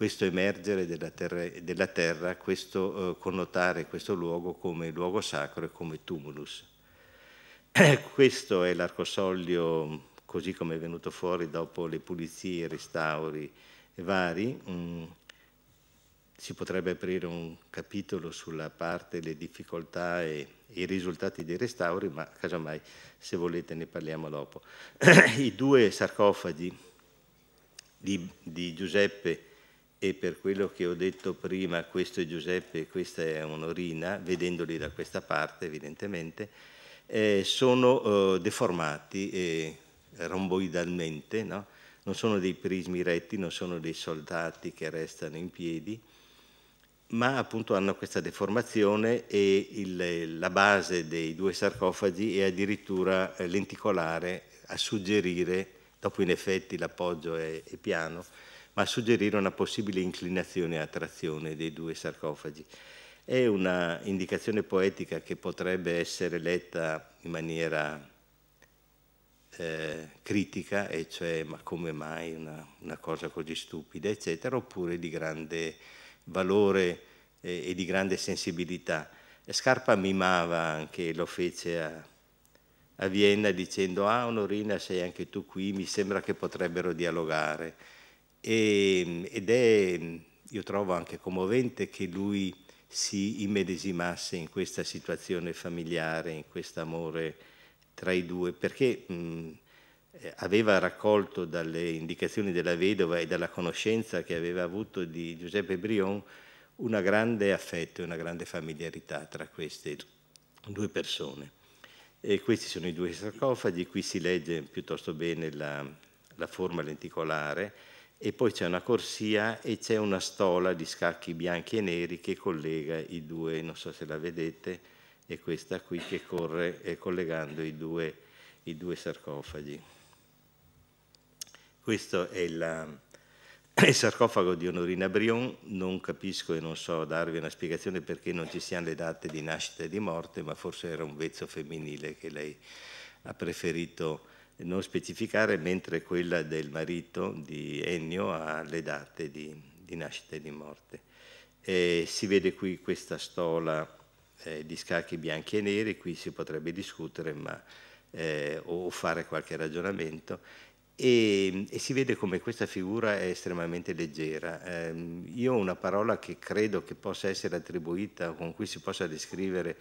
questo emergere della terra, della terra questo eh, connotare questo luogo come luogo sacro e come tumulus. questo è l'arcosoglio così come è venuto fuori dopo le pulizie, i restauri vari. Mm, si potrebbe aprire un capitolo sulla parte, le difficoltà e, i risultati dei restauri, ma casomai se volete ne parliamo dopo. I due sarcofagi di, di Giuseppe e per quello che ho detto prima, questo è Giuseppe e questa è Onorina, vedendoli da questa parte evidentemente, eh, sono eh, deformati eh, romboidalmente, no? non sono dei prismi retti, non sono dei soldati che restano in piedi, ma appunto hanno questa deformazione e il, la base dei due sarcofagi è addirittura eh, lenticolare a suggerire, dopo in effetti l'appoggio è, è piano, a suggerire una possibile inclinazione e attrazione dei due sarcofagi. È una indicazione poetica che potrebbe essere letta in maniera eh, critica, e cioè ma come mai una, una, cosa così stupida, eccetera, oppure di grande valore eh, e di grande sensibilità. Scarpa mimava anche, lo fece a, a Vienna dicendo ah Onorina sei anche tu qui, mi sembra che potrebbero dialogare e, ehm, ed è, io trovo anche commovente che lui si immedesimasse in questa situazione familiare, in questo amore tra i due, perché mh, eh, aveva raccolto dalle indicazioni della vedova e dalla conoscenza che aveva avuto di Giuseppe Brion un grande affetto e una grande familiarità tra queste due persone. E questi sono i due sarcofagi, qui si legge piuttosto bene la, la forma lenticolare, e poi c'è una corsia e c'è una stola di scacchi bianchi e neri che collega i due, non so se la vedete, è questa qui che corre eh, collegando i due, i due, sarcofagi. Questo è la, il sarcofago di Onorina Brion, non capisco e non so darvi una spiegazione perché non ci siano le date di nascita e di morte, ma forse era un vezzo femminile che lei ha preferito non specificare, mentre quella del marito di Ennio ha le date di, di nascita e di morte. E si vede qui questa stola eh, di scacchi bianchi e neri, qui si potrebbe discutere ma, eh, o fare qualche ragionamento. E, e, si vede come questa figura è estremamente leggera. Eh, io ho una parola che credo che possa essere attribuita, con cui si possa descrivere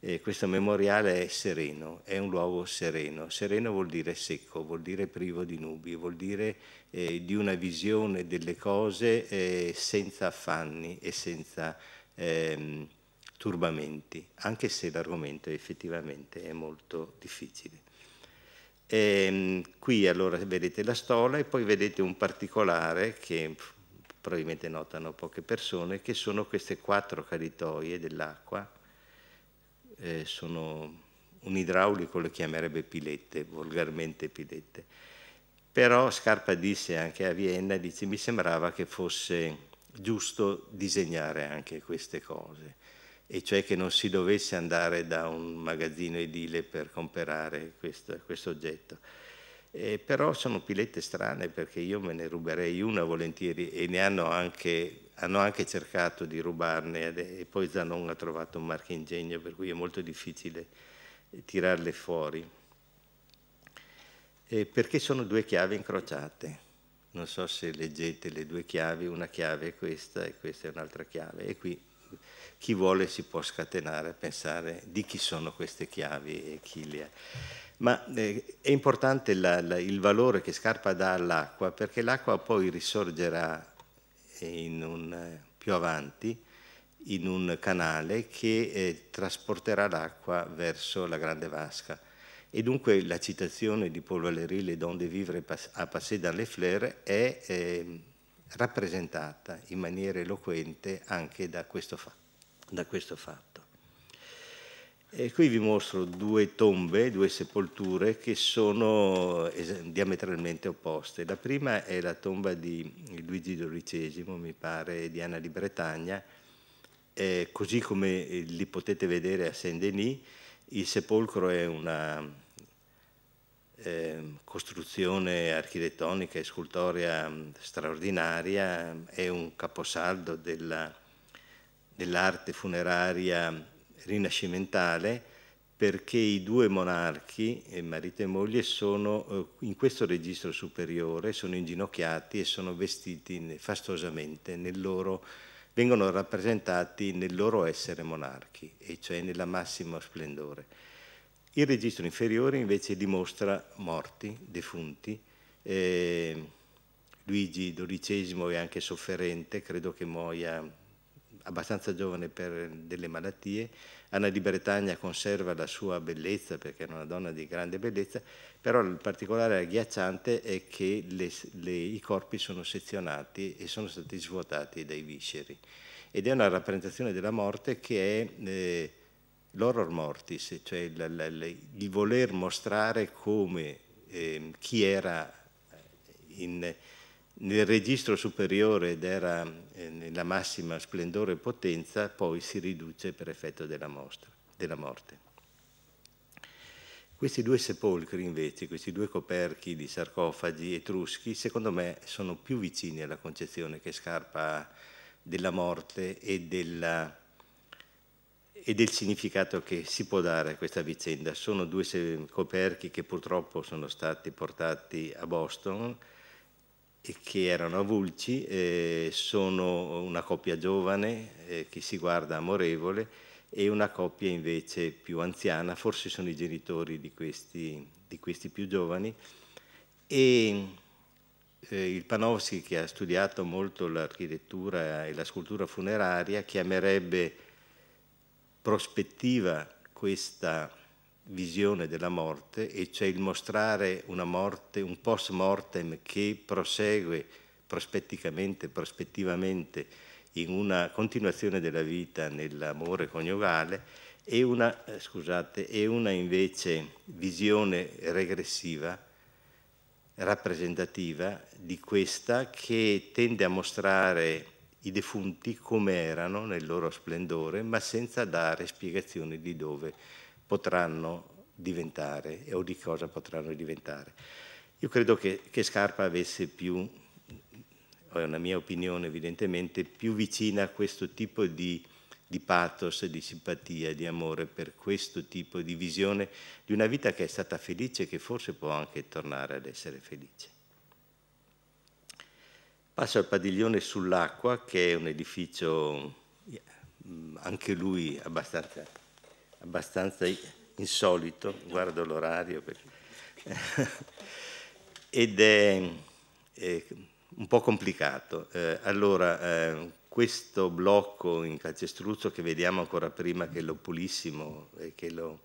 eh, questo memoriale è sereno, è un luogo sereno. Sereno vuol dire secco, vuol dire privo di nubi, vuol dire eh, di una visione delle cose eh, senza affanni e senza ehm, turbamenti, anche se l'argomento effettivamente è molto difficile. E, ehm, qui allora vedete la stola e poi vedete un particolare che probabilmente notano poche persone, che sono queste quattro caritoie dell'acqua eh, sono un idraulico lo chiamerebbe pilette, volgarmente pilette. Però Scarpa disse anche a Vienna, dice, mi sembrava che fosse giusto disegnare anche queste cose, e cioè che non si dovesse andare da un magazzino edile per comprare questo, questo oggetto. Eh, però sono pilette strane perché io me ne ruberei una volentieri e ne hanno anche hanno anche cercato di rubarne e poi Zanon ha trovato un marchio ingegno per cui è molto difficile eh, tirarle fuori. E perché sono due chiavi incrociate. Non so se leggete le due chiavi, una chiave è questa e questa è un'altra chiave. E qui chi vuole si può scatenare a pensare di chi sono queste chiavi e chi le ha. Ma eh, è importante la, la, il valore che Scarpa dà all'acqua perché l'acqua poi risorgerà un, eh, più avanti in un canale che eh, trasporterà l'acqua verso la grande vasca. E dunque la citazione di Paul Valéry, Le don de vivre a passer dans les fleurs, è eh, rappresentata in maniera eloquente anche da questo, fa da questo fatto. E qui vi mostro due tombe, due sepolture che sono diametralmente opposte. La prima è la tomba di Luigi XII, mi pare, di Anna di Bretagna. Eh, così come li potete vedere a Saint-Denis, il sepolcro è una eh, costruzione architettonica e scultorea mm, straordinaria, è un caposaldo dell'arte funeraria rinascimentale perché i due monarchi, eh, marito e moglie, sono eh, in questo registro superiore, sono inginocchiati e sono vestiti fastosamente nel loro vengono rappresentati nel loro essere monarchi, e cioè nella massima splendore. Il registro inferiore invece dimostra morti, defunti. Eh, Luigi XII è anche sofferente, credo che muoia abbastanza giovane per delle malattie, Anna di Bretagna conserva la sua bellezza perché era una donna di grande bellezza, però il particolare agghiacciante è che le, le, i corpi sono sezionati e sono stati svuotati dai visceri. Ed è una rappresentazione della morte che è eh, l'horror mortis, cioè il, il voler mostrare come eh, chi era eh, in, nel registro superiore ed era eh, nella massima splendore e potenza, poi si riduce per effetto della, mostra, della morte. Questi due sepolcri invece, questi due coperchi di sarcofagi etruschi, secondo me sono più vicini alla concezione che Scarpa ha della morte e, della, e, del significato che si può dare a questa vicenda. Sono due coperchi che purtroppo sono stati portati a Boston che erano avulci, eh, sono una coppia giovane eh, che si guarda amorevole e una coppia invece più anziana, forse sono i genitori di questi, di questi più giovani. E eh, il Panofsky, che ha studiato molto l'architettura e la scultura funeraria, chiamerebbe prospettiva questa visione della morte e cioè il mostrare una morte, un post mortem che prosegue prospetticamente, prospettivamente in una continuazione della vita nell'amore coniugale e una, eh, scusate, e una invece visione regressiva rappresentativa di questa che tende a mostrare i defunti come erano nel loro splendore, ma senza dare spiegazioni di dove potranno diventare o di cosa potranno diventare. Io credo che, che Scarpa avesse più, è una mia opinione evidentemente, più vicina a questo tipo di, di pathos, di simpatia, di amore per questo tipo di visione di una vita che è stata felice e che forse può anche tornare ad essere felice. Passo al padiglione sull'acqua, che è un edificio mm, anche lui abbastanza abbastanza insolito, guardo l'orario perché... ed è, è, un po' complicato. Eh, allora, eh, questo blocco in calcestruzzo che vediamo ancora prima che lo pulissimo e che lo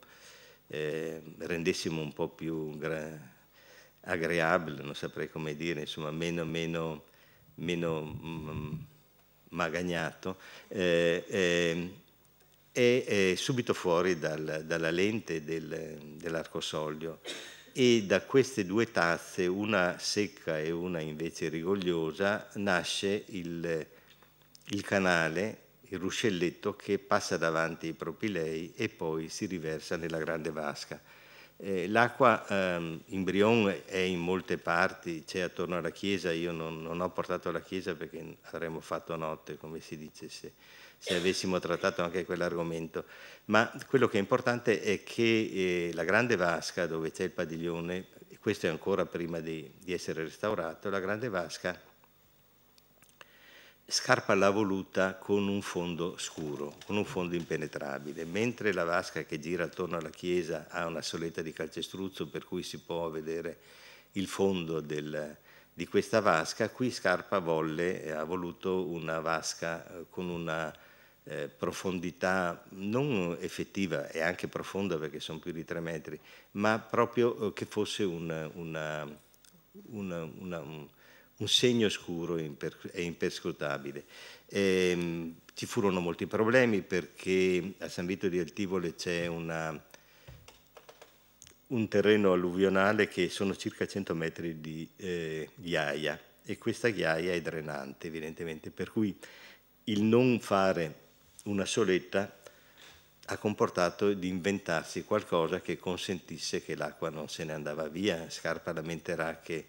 eh, rendessimo un po' più agreabile, non saprei come dire, insomma, meno, meno, meno mm, magagnato, eh, eh è, subito fuori dal, dalla lente del, dell'arcosolio e da queste due tazze, una secca e una invece rigogliosa, nasce il, il canale, il ruscelletto che passa davanti ai propilei e poi si riversa nella grande vasca. Eh, l'acqua ehm, in Brion è in molte parti, c'è attorno alla chiesa, io non, non ho portato la chiesa perché avremmo fatto notte, come si dice. Se se avessimo trattato anche quell'argomento, ma quello che è importante è che eh, la grande vasca dove c'è il padiglione, questo è ancora prima di, di essere restaurato, la grande vasca scarpa la voluta con un fondo scuro, con un fondo impenetrabile, mentre la vasca che gira attorno alla chiesa ha una soletta di calcestruzzo per cui si può vedere il fondo del, di questa vasca, qui Scarpa volle, eh, ha voluto una vasca eh, con una eh, profondità non effettiva e anche profonda perché sono più di tre metri, ma proprio eh, che fosse una, una, una, un, un, segno scuro e imperscrutabile. E, ehm, ci furono molti problemi perché a San Vito di Altivole c'è un terreno alluvionale che sono circa 100 metri di eh, ghiaia e questa ghiaia è drenante evidentemente, per cui il non fare una soletta ha comportato di inventarsi qualcosa che consentisse che l'acqua non se ne andava via. Scarpa lamenterà che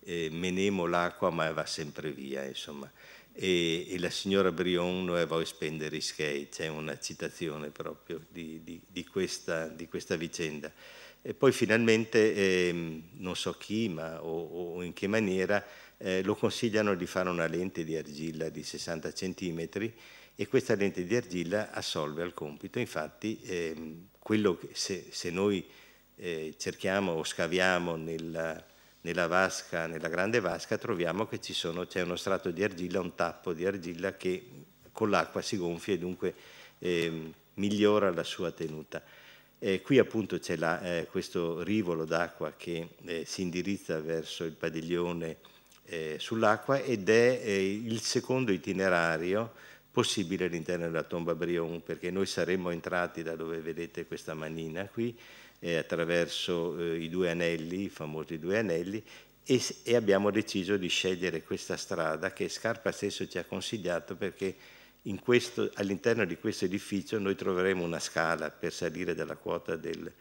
eh, menemo l'acqua ma va sempre via, insomma. E, e la signora Brion non è voi spendere i skate, c'è una citazione proprio di, di, di, questa, di, questa, vicenda. E poi finalmente, eh, non so chi ma, o, o in che maniera, eh, lo consigliano di fare una lente di argilla di 60 centimetri e questa lente di argilla assolve al compito. Infatti ehm, quello che se, se noi eh, cerchiamo o scaviamo nella, nella, vasca, nella grande vasca, troviamo che c'è uno strato di argilla, un tappo di argilla che con l'acqua si gonfia e dunque ehm, migliora la sua tenuta. Eh, qui appunto c'è eh, questo rivolo d'acqua che eh, si indirizza verso il padiglione eh, sull'acqua ed è eh, il secondo itinerario possibile all'interno della tomba Brion, perché noi saremmo entrati da dove vedete questa manina qui, eh, attraverso eh, i due anelli, i famosi due anelli, e, e, abbiamo deciso di scegliere questa strada che Scarpa stesso ci ha consigliato perché all'interno di questo edificio noi troveremo una scala per salire dalla quota del,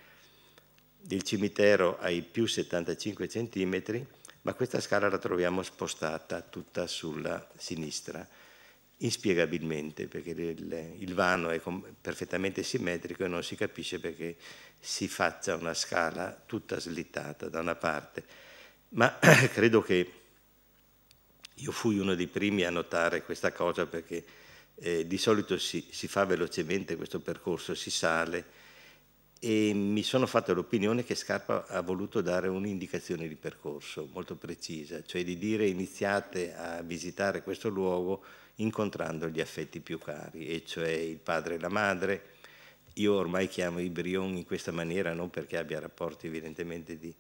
del cimitero ai più 75 centimetri, ma questa scala la troviamo spostata tutta sulla sinistra inspiegabilmente, perché il, il vano è perfettamente simmetrico e non si capisce perché si faccia una scala tutta slittata da una parte. Ma credo che io fui uno dei primi a notare questa cosa perché eh, di solito si, si fa velocemente questo percorso, si sale e mi sono fatto l'opinione che Scarpa ha voluto dare un'indicazione di percorso molto precisa, cioè di dire iniziate a visitare questo luogo incontrando gli affetti più cari, e cioè il padre e la madre. Io ormai chiamo i Brion in questa maniera non perché abbia rapporti evidentemente di,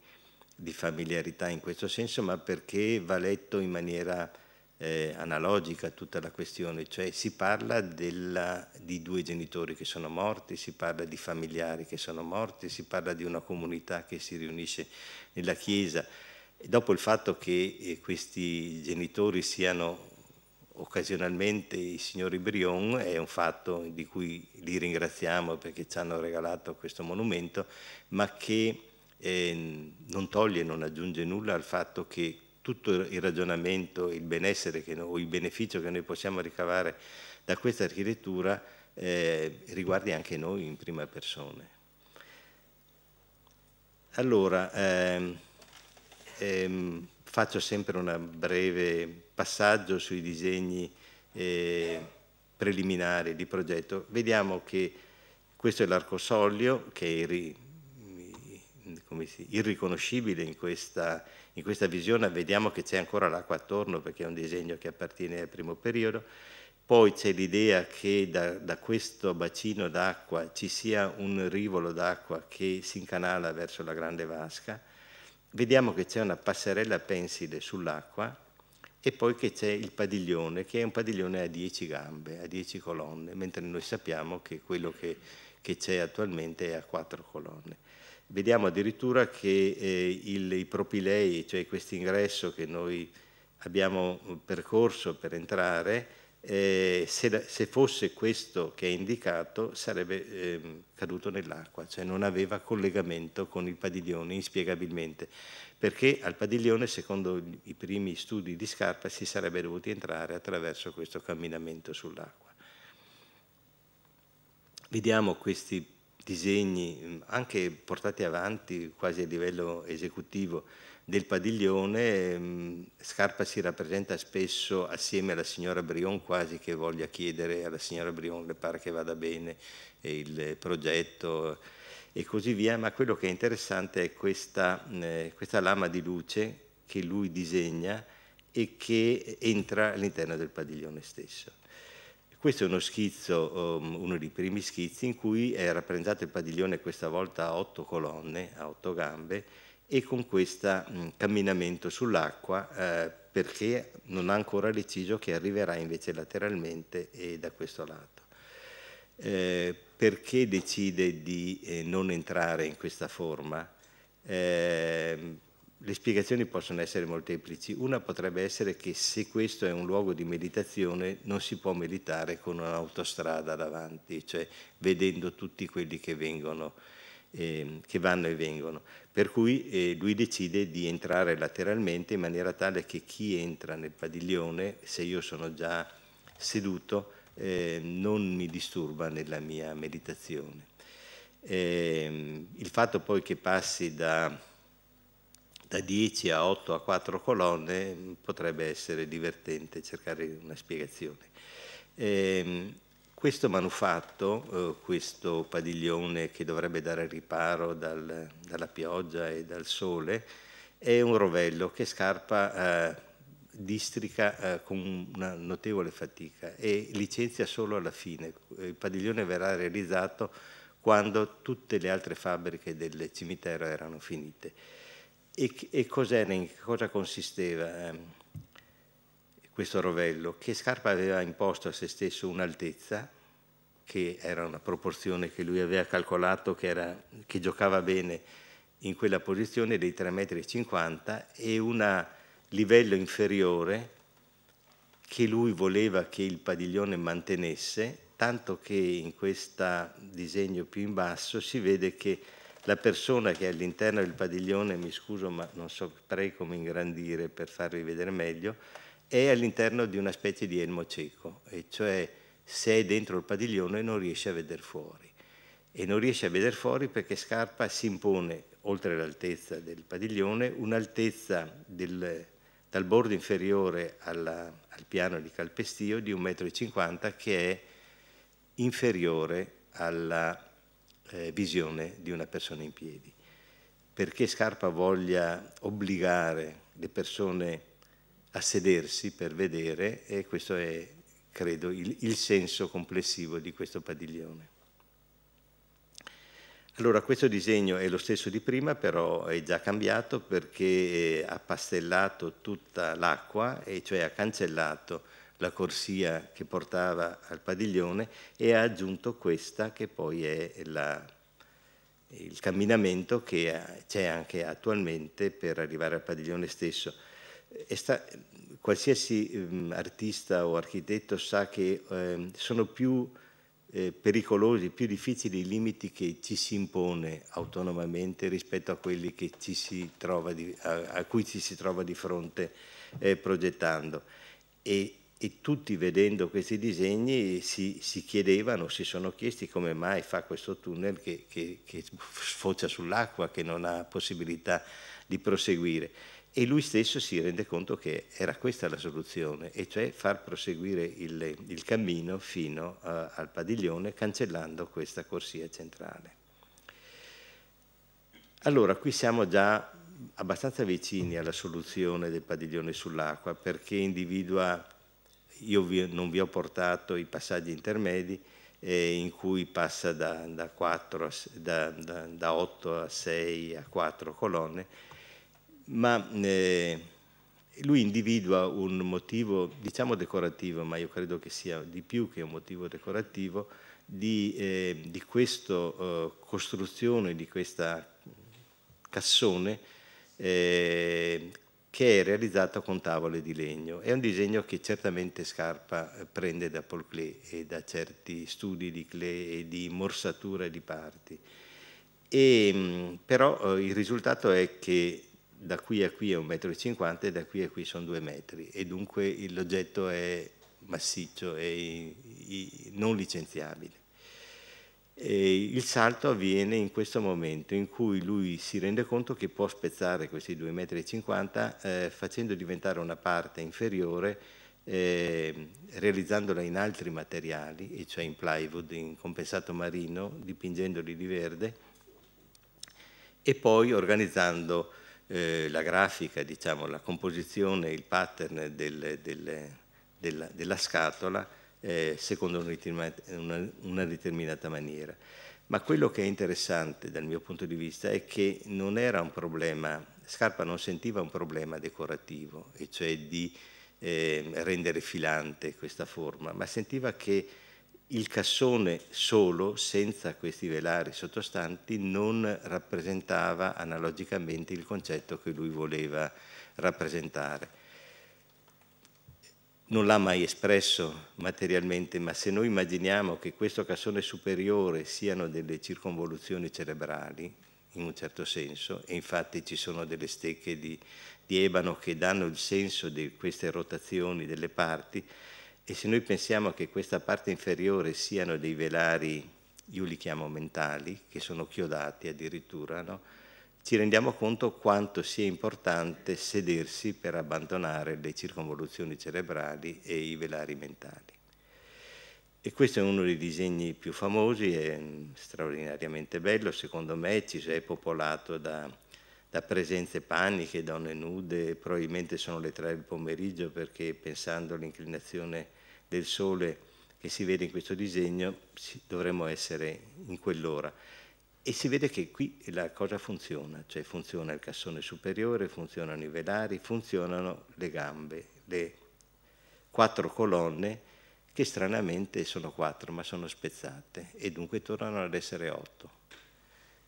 di familiarità in questo senso, ma perché va letto in maniera eh, analogica tutta la questione, cioè si parla della, di due genitori che sono morti, si parla di familiari che sono morti, si parla di una comunità che si riunisce nella Chiesa. dopo il fatto che eh, questi genitori siano occasionalmente i signori Brion è un fatto di cui li ringraziamo perché ci hanno regalato questo monumento, ma che eh, non toglie, non aggiunge nulla al fatto che tutto il ragionamento, il benessere che, o il beneficio che noi possiamo ricavare da questa architettura eh, riguardi anche noi in prima persona. Allora, ehm, ehm, Faccio sempre un breve passaggio sui disegni eh, preliminari di progetto. Vediamo che questo è l'arcosoglio che è irri, si, irriconoscibile in questa, in questa visione, vediamo che c'è ancora l'acqua attorno perché è un disegno che appartiene al primo periodo. Poi c'è l'idea che da, da, questo bacino d'acqua ci sia un rivolo d'acqua che si incanala verso la grande vasca vediamo che c'è una passerella pensile sull'acqua e poi che c'è il padiglione, che è un padiglione a 10 gambe, a 10 colonne, mentre noi sappiamo che quello che, c'è attualmente è a 4 colonne. Vediamo addirittura che eh, il, i propilei, cioè questo ingresso che noi abbiamo percorso per entrare, eh, se, se, fosse questo che è indicato sarebbe eh, caduto nell'acqua, cioè non aveva collegamento con il padiglione inspiegabilmente, perché al padiglione secondo i primi studi di scarpa si sarebbe dovuti entrare attraverso questo camminamento sull'acqua. Vediamo questi disegni mm, anche portati avanti quasi a livello esecutivo del padiglione, mm, Scarpa si rappresenta spesso assieme alla signora Brion, quasi che voglia chiedere alla signora Brion, le pare che vada bene il progetto e così via, ma quello che è interessante è questa, eh, questa lama di luce che lui disegna e che entra all'interno del padiglione stesso. Questo è uno schizzo, um, uno dei primi schizzi, in cui è rappresentato il padiglione questa volta a otto colonne, a otto gambe, e con questo mm, camminamento sull'acqua eh, perché non ha ancora deciso che arriverà invece lateralmente e da questo lato. Eh, perché decide di eh, non entrare in questa forma? Ehm, le spiegazioni possono essere molteplici. Una potrebbe essere che se questo è un luogo di meditazione non si può meditare con un'autostrada davanti, cioè vedendo tutti quelli che vengono, ehm, che vanno e vengono per cui eh, lui decide di entrare lateralmente in maniera tale che chi entra nel padiglione, se io sono già seduto, eh, non mi disturba nella mia meditazione. Eh, il fatto poi che passi da, da 10 a 8 a 4 colonne mm, potrebbe essere divertente cercare una spiegazione. Ehm, questo manufatto, eh, questo padiglione che dovrebbe dare riparo dal, dalla pioggia e dal sole, è un rovello che scarpa eh, districa eh, con una notevole fatica e licenzia solo alla fine. Il padiglione verrà realizzato quando tutte le altre fabbriche del cimitero erano finite. E, e cos'era, in cosa consisteva? Ehm, questo rovello, che Scarpa aveva imposto a se stesso un'altezza che era una proporzione che lui aveva calcolato che, era, che giocava bene in quella posizione dei 3,50 m e un livello inferiore che lui voleva che il padiglione mantenesse, tanto che in questo disegno più in basso si vede che la persona che è all'interno del padiglione, mi scuso ma non saprei come ingrandire per farvi vedere meglio, è all'interno di una specie di elmo cieco, e cioè se è dentro il padiglione non riesce a vedere fuori. E non riesce a vedere fuori perché Scarpa si impone, oltre all'altezza del padiglione, un'altezza dal bordo inferiore alla, al piano di calpestio di 1,50 m che è inferiore alla eh, visione di una persona in piedi. Perché Scarpa voglia obbligare le persone a sedersi per vedere, e questo è credo, il, il senso complessivo di questo padiglione. Allora, questo disegno è lo stesso di prima, però è già cambiato perché eh, ha pastellato tutta l'acqua, e cioè ha cancellato la corsia che portava al padiglione e ha aggiunto questa che poi è la, il camminamento che c'è anche attualmente per arrivare al padiglione stesso. Sta, qualsiasi ehm, artista o architetto sa che ehm, sono più eh, pericolosi, più difficili i limiti che ci si impone autonomamente rispetto a quelli di, a, a cui ci si trova di fronte eh, progettando. E, e tutti vedendo questi disegni si, si, chiedevano, si sono chiesti come mai fa questo tunnel che, che, che sfocia sull'acqua, che non ha possibilità di proseguire e lui stesso si rende conto che era questa la soluzione, e cioè far proseguire il, il cammino fino a, eh, al padiglione cancellando questa corsia centrale. Allora, qui siamo già abbastanza vicini alla soluzione del padiglione sull'acqua perché individua, io vi, non vi ho portato i passaggi intermedi eh, in cui passa da, da, 4, da, da 8 a 6 a 4 colonne, ma eh, lui individua un motivo, diciamo decorativo, ma io credo che sia di più che un motivo decorativo, di, eh, di questa eh, costruzione, di questa cassone eh, che è realizzata con tavole di legno. È un disegno che certamente Scarpa eh, prende da Paul Klee e da certi studi di Klee e di morsatura di parti. E, mm, però eh, il risultato è che da qui a qui è 1,50 m e da qui a qui sono 2 metri e dunque l'oggetto è massiccio e non licenziabile. E il salto avviene in questo momento in cui lui si rende conto che può spezzare questi 2,50 m eh, facendo diventare una parte inferiore, eh, realizzandola in altri materiali, e cioè in plywood, in compensato marino, dipingendoli di verde, e poi organizzando eh, la grafica, diciamo, la composizione, il pattern del, del, della, della, scatola eh, secondo una, una determinata maniera. Ma quello che è interessante dal mio punto di vista è che non era un problema, Scarpa non sentiva un problema decorativo, e cioè di eh, rendere filante questa forma, ma sentiva che il cassone solo, senza questi velari sottostanti, non rappresentava analogicamente il concetto che lui voleva rappresentare. Non l'ha mai espresso materialmente, ma se noi immaginiamo che questo cassone superiore siano delle circonvoluzioni cerebrali, in un certo senso, e infatti ci sono delle stecche di, di ebano che danno il senso di queste rotazioni delle parti, e se noi pensiamo che questa parte inferiore siano dei velari, io li chiamo mentali, che sono chiodati addirittura, no? ci rendiamo conto quanto sia importante sedersi per abbandonare le circonvoluzioni cerebrali e i velari mentali. E questo è uno dei disegni più famosi, è straordinariamente bello, secondo me ci è popolato da, da presenze paniche, donne nude, probabilmente sono le tre del pomeriggio perché pensando all'inclinazione del sole che si vede in questo disegno, dovremmo essere in quell'ora. E si vede che qui la cosa funziona, cioè funziona il cassone superiore, funzionano i velari, funzionano le gambe, le quattro colonne che stranamente sono quattro ma sono spezzate e dunque tornano ad essere otto.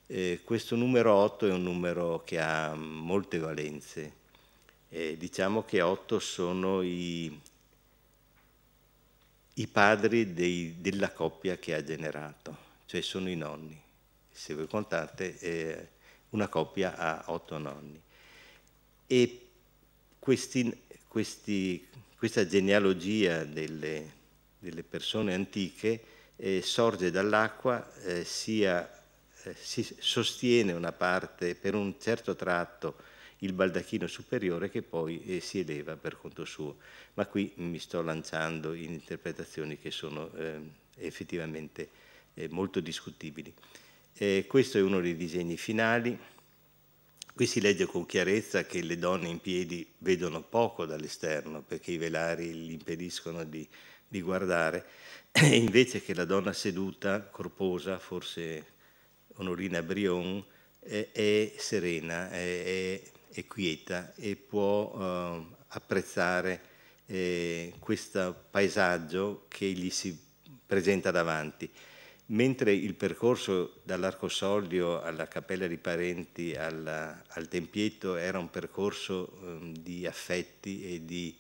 Eh, questo numero 8 è un numero che ha molte valenze, eh, diciamo che 8 sono i i padri dei, della coppia che ha generato, cioè sono i nonni. Se voi contate, eh, una coppia ha otto nonni. E questi, questi, questa genealogia delle, delle persone antiche eh, sorge dall'acqua, eh, eh si sostiene una parte per un certo tratto il baldacchino superiore che poi eh, si eleva per conto suo. Ma qui mi sto lanciando in interpretazioni che sono eh, effettivamente eh, molto discutibili. Eh, questo è uno dei disegni finali. Qui si legge con chiarezza che le donne in piedi vedono poco dall'esterno perché i velari gli impediscono di, di guardare, e invece che la donna seduta, corposa, forse Onorina Brion, è, è serena, è, è e quieta e può eh, apprezzare eh, questo paesaggio che gli si presenta davanti. Mentre il percorso dall'Arcosolio alla Cappella di Parenti alla, al Tempietto era un percorso eh, di affetti e di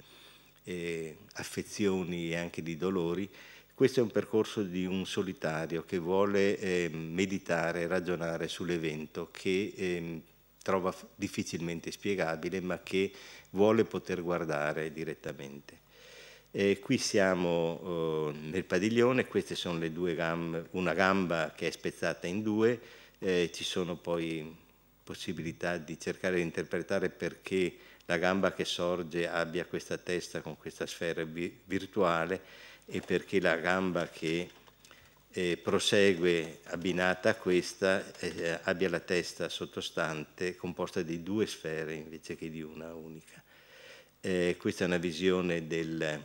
eh, affezioni e anche di dolori, questo è un percorso di un solitario che vuole eh, meditare, ragionare sull'evento che eh, trova difficilmente spiegabile, ma che vuole poter guardare direttamente. E qui siamo eh, nel padiglione, queste sono le due gambe, una gamba che è spezzata in due, eh, ci sono poi possibilità di cercare di interpretare perché la gamba che sorge abbia questa testa con questa sfera vi virtuale e perché la gamba che eh, prosegue abbinata a questa, eh, abbia la testa sottostante composta di due sfere invece che di una unica. Eh, questa è una visione del,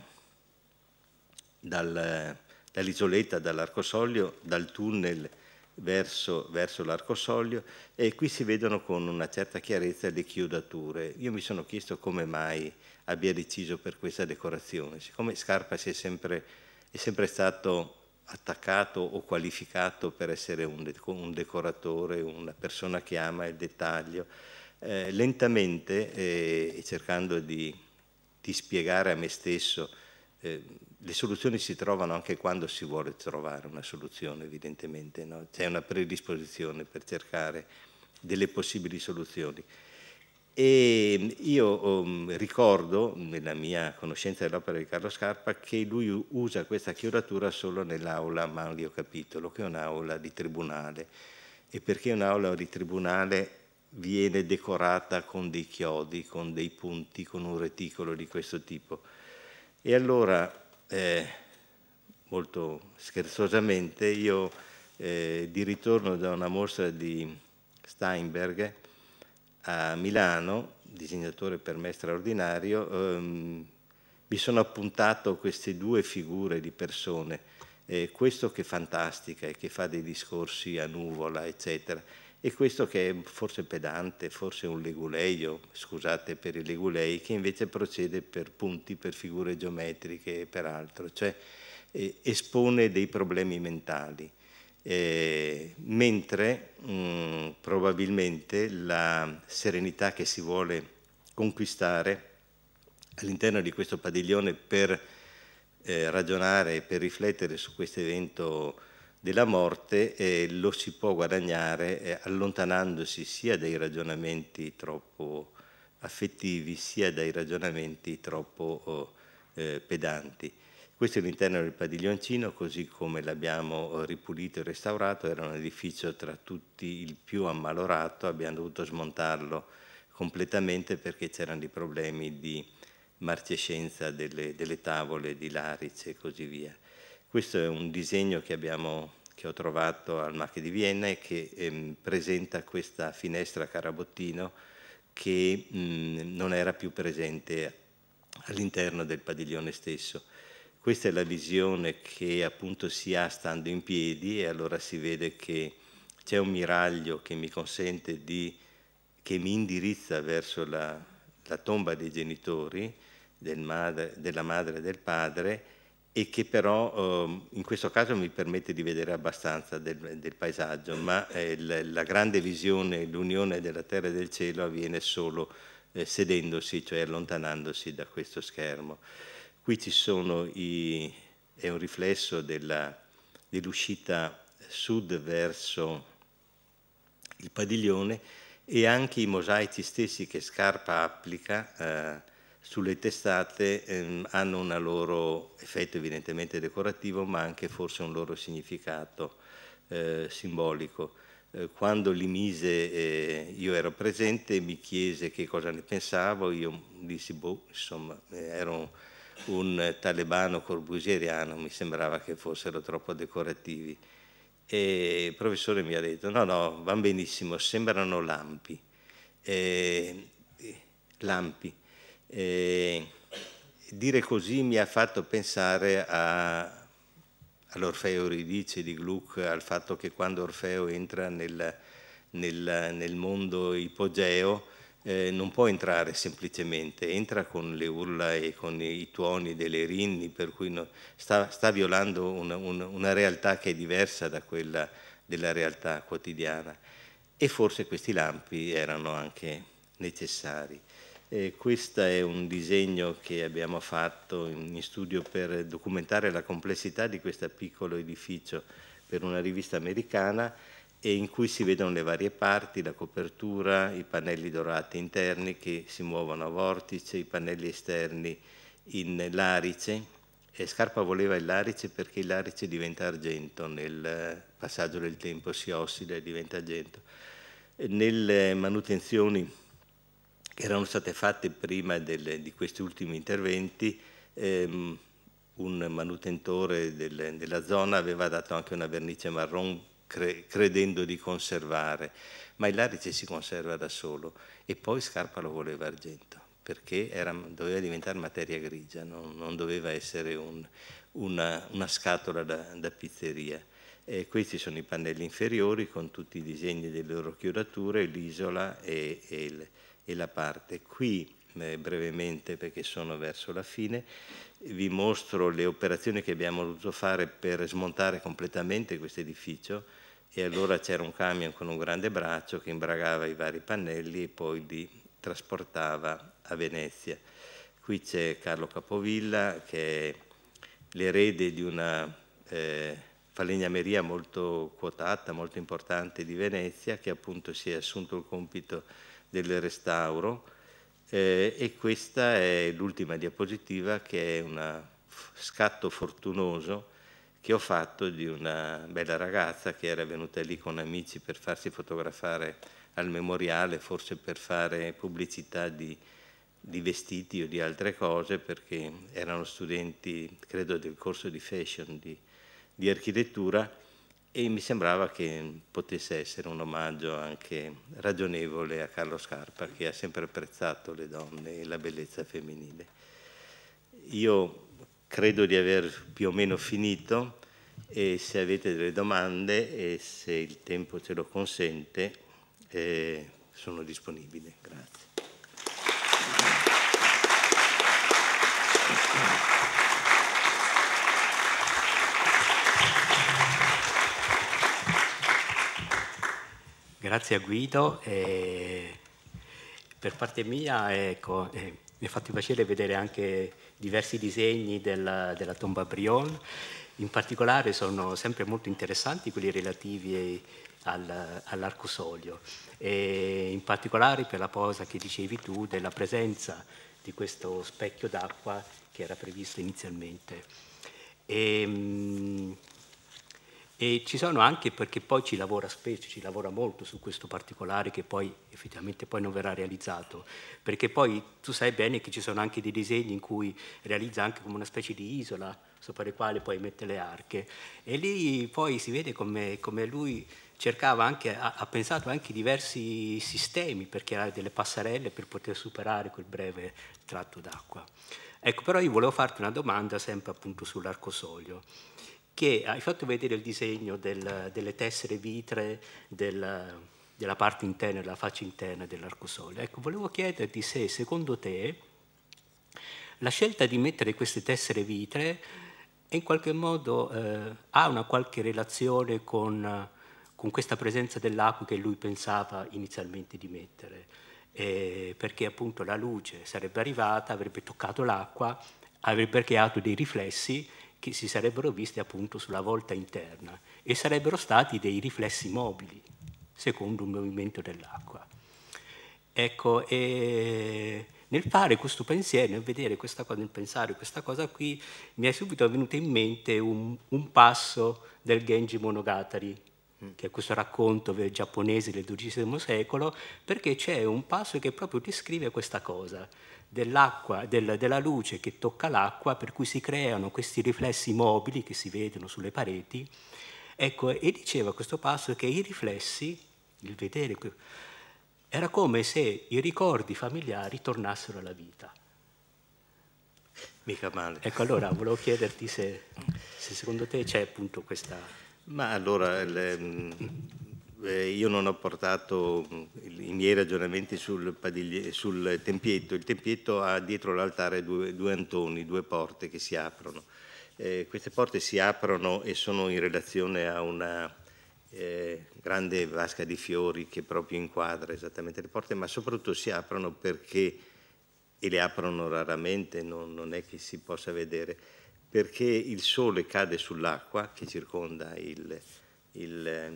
dal, dall'isoletta, dall'arcosoglio, dal tunnel verso, verso l'arcosoglio e qui si vedono con una certa chiarezza le chiodature. Io mi sono chiesto come mai abbia deciso per questa decorazione, siccome Scarpa si è sempre, è sempre stato attaccato o qualificato per essere un, decoratore, una persona che ama il dettaglio. Eh, lentamente, eh, cercando di, di, spiegare a me stesso, eh, le soluzioni si trovano anche quando si vuole trovare una soluzione, evidentemente, no? c'è una predisposizione per cercare delle possibili soluzioni. E ehm, io um, ricordo nella mia conoscenza dell'opera di Carlo Scarpa che lui usa questa chioratura solo nell'aula Manlio Capitolo, che è un'aula di tribunale. E perché un'aula di tribunale viene decorata con dei chiodi, con dei punti, con un reticolo di questo tipo. E allora, eh, molto scherzosamente, io eh, di ritorno da una mostra di Steinberg, a Milano, disegnatore per me straordinario, ehm, mi sono appuntato queste due figure di persone, eh, questo che è fantastica e che fa dei discorsi a nuvola, eccetera, e questo che è forse pedante, forse un leguleio, scusate per i legulei, che invece procede per punti, per figure geometriche e per altro, cioè eh, espone dei problemi mentali eh, mentre mh, mm, probabilmente la serenità che si vuole conquistare all'interno di questo padiglione per eh, ragionare, per riflettere su questo evento della morte eh, lo si può guadagnare eh, allontanandosi sia dai ragionamenti troppo affettivi sia dai ragionamenti troppo oh, eh, pedanti. Questo è l'interno del padiglioncino, così come l'abbiamo eh, ripulito e restaurato, era un edificio tra tutti il più ammalorato, abbiamo dovuto smontarlo completamente perché c'erano dei problemi di marcescenza delle, delle tavole, di larice e così via. Questo è un disegno che, abbiamo, che ho trovato al Mac di Vienna e che ehm, presenta questa finestra carabottino che mh, non era più presente all'interno del padiglione stesso questa è la visione che appunto si ha stando in piedi e allora si vede che c'è un miraglio che mi consente di, che mi indirizza verso la, la tomba dei genitori, del madre, della madre e del padre, e che però eh, in questo caso mi permette di vedere abbastanza del, del paesaggio, ma eh, la, la, grande visione, l'unione della terra e del cielo avviene solo eh, sedendosi, cioè allontanandosi da questo schermo. Qui ci sono i, è un riflesso dell'uscita dell sud verso il padiglione e anche i mosaici stessi che Scarpa applica eh, sulle testate eh, hanno un loro effetto evidentemente decorativo ma anche forse un loro significato eh, simbolico. Eh, quando li mise, eh, io ero presente, mi chiese che cosa ne pensavo, io dissi, boh, insomma, eh, ero un talebano corbusieriano, mi sembrava che fossero troppo decorativi. E il professore mi ha detto, no, no, va benissimo, sembrano lampi. E, lampi. E, dire così mi ha fatto pensare all'Orfeo Ridice di Gluck, al fatto che quando Orfeo entra nel, nel, nel mondo ipogeo, eh, non può entrare semplicemente, entra con le urla e con i tuoni delle rinni, per cui no, sta, sta, violando una, una, una realtà che è diversa da quella della realtà quotidiana. E forse questi lampi erano anche necessari. Eh, questo è un disegno che abbiamo fatto in, in, studio per documentare la complessità di questo piccolo edificio per una rivista americana e in cui si vedono le varie parti, la copertura, i pannelli dorati interni che si muovono a vortice, i pannelli esterni in larice. E Scarpa voleva il larice perché il larice diventa argento nel eh, passaggio del tempo, si ossida e diventa argento. E nelle manutenzioni che erano state fatte prima delle, di questi ultimi interventi, ehm, un manutentore del, della zona aveva dato anche una vernice marrone cre credendo di conservare, ma il larice si conserva da solo e poi Scarpa lo voleva argento perché era, doveva diventare materia grigia, non, non doveva essere un, una, una, scatola da, da pizzeria. E questi sono i pannelli inferiori con tutti i disegni delle loro chiodature, l'isola e, e, e, la parte. Qui, eh, brevemente, perché sono verso la fine, vi mostro le operazioni che abbiamo dovuto fare per smontare completamente questo edificio e allora c'era un camion con un grande braccio che imbragava i vari pannelli e poi li trasportava a Venezia. Qui c'è Carlo Capovilla che è l'erede di una eh, falegnameria molto quotata, molto importante di Venezia che appunto si è assunto il compito del restauro eh, e questa è l'ultima diapositiva che è un scatto fortunoso che ho fatto di una bella ragazza che era venuta lì con amici per farsi fotografare al memoriale, forse per fare pubblicità di, di vestiti o di altre cose, perché erano studenti, credo, del corso di fashion di, di architettura e mi sembrava che potesse essere un omaggio anche ragionevole a Carlo Scarpa che ha sempre apprezzato le donne e la bellezza femminile. Io Credo di aver più o meno finito e se avete delle domande e se il tempo ce lo consente eh, sono disponibile. Grazie. Grazie a Guido. Eh, per parte mia ecco, eh, mi ha fatto piacere vedere anche diversi disegni della, della tomba Brion, in particolare sono sempre molto interessanti quelli relativi al, all'arcosolio e in particolare per la posa che dicevi tu della presenza di questo specchio d'acqua che era previsto inizialmente. E, ehm, e ci sono anche perché poi ci lavora spesso, ci lavora molto su questo particolare che poi effettivamente poi non verrà realizzato, perché poi tu sai bene che ci sono anche dei disegni in cui realizza anche come una specie di isola sopra le quali poi mette le arche e lì poi si vede come, come lui cercava anche, ha, ha, pensato anche diversi sistemi per creare delle passerelle per poter superare quel breve tratto d'acqua. Ecco, però io volevo farti una domanda sempre appunto sull'arcosoglio che hai fatto vedere il disegno del, delle tessere vitre del, della parte interna, della faccia interna dell'arcosole. Ecco, volevo chiederti se secondo te la scelta di mettere queste tessere vitre in qualche modo eh, ha una qualche relazione con, con questa presenza dell'acqua che lui pensava inizialmente di mettere, eh, perché appunto la luce sarebbe arrivata, avrebbe toccato l'acqua, avrebbe creato dei riflessi che si sarebbero viste appunto sulla volta interna e sarebbero stati dei riflessi mobili secondo il movimento dell'acqua. Ecco, e nel fare questo pensiero, nel vedere questa cosa, nel pensare questa cosa qui, mi è subito venuto in mente un, un passo del Genji Monogatari, che è questo racconto giapponese del XII secolo, perché c'è un passo che proprio descrive questa cosa dell'acqua, del, della luce che tocca l'acqua, per cui si creano questi riflessi mobili che si vedono sulle pareti. Ecco, e diceva questo passo che i riflessi, il vedere, era come se i ricordi familiari tornassero alla vita. Mica male. Ecco, allora volevo chiederti se, se secondo te c'è appunto questa... Ma allora... Le eh, io non ho portato mm, i miei ragionamenti sul, sul tempietto. Il tempietto ha dietro l'altare due, due, antoni, due porte che si aprono. Eh, queste porte si aprono e sono in relazione a una eh, grande vasca di fiori che proprio inquadra esattamente le porte, ma soprattutto si aprono perché, e le aprono raramente, non, non è che si possa vedere, perché il sole cade sull'acqua che circonda il, il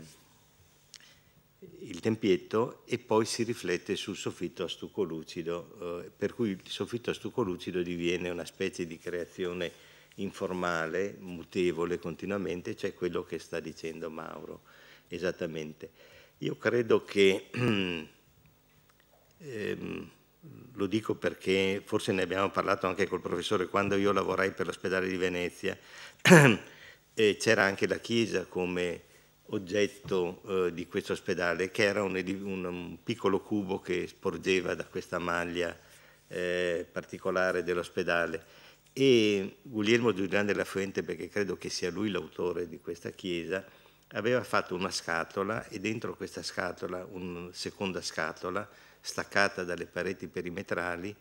il tempietto e poi si riflette sul soffitto a stucco lucido, eh, per cui il soffitto a stucco lucido diviene una specie di creazione informale, mutevole continuamente, cioè quello che sta dicendo Mauro, esattamente. Io credo che, ehm, lo dico perché forse ne abbiamo parlato anche col professore, quando io lavorai per l'ospedale di Venezia, eh, c'era anche la chiesa come oggetto eh, di questo ospedale, che era un, un, un, piccolo cubo che sporgeva da questa maglia eh, particolare dell'ospedale. E Guglielmo Giuliano della Fuente, perché credo che sia lui l'autore di questa chiesa, aveva fatto una scatola e dentro questa scatola, una seconda scatola, staccata dalle pareti perimetrali,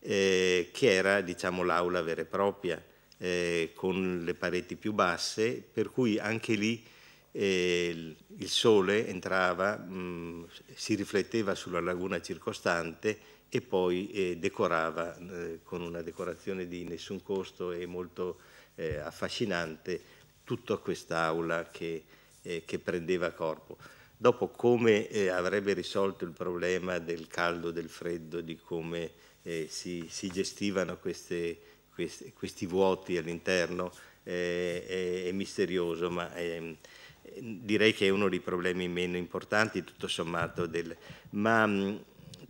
eh, che era diciamo, l'aula vera e propria, eh, con le pareti più basse, per cui anche lì il sole entrava, mh, mm, si rifletteva sulla laguna circostante e poi eh, decorava eh, con una decorazione di nessun costo e molto eh, affascinante tutta quest'aula che, eh, che, prendeva corpo. Dopo come eh, avrebbe risolto il problema del caldo, del freddo, di come eh, si, si, gestivano queste, queste, questi vuoti all'interno, è, è, misterioso, ma... È, ehm, direi che è uno dei problemi meno importanti, tutto sommato, del, ma mh, mm,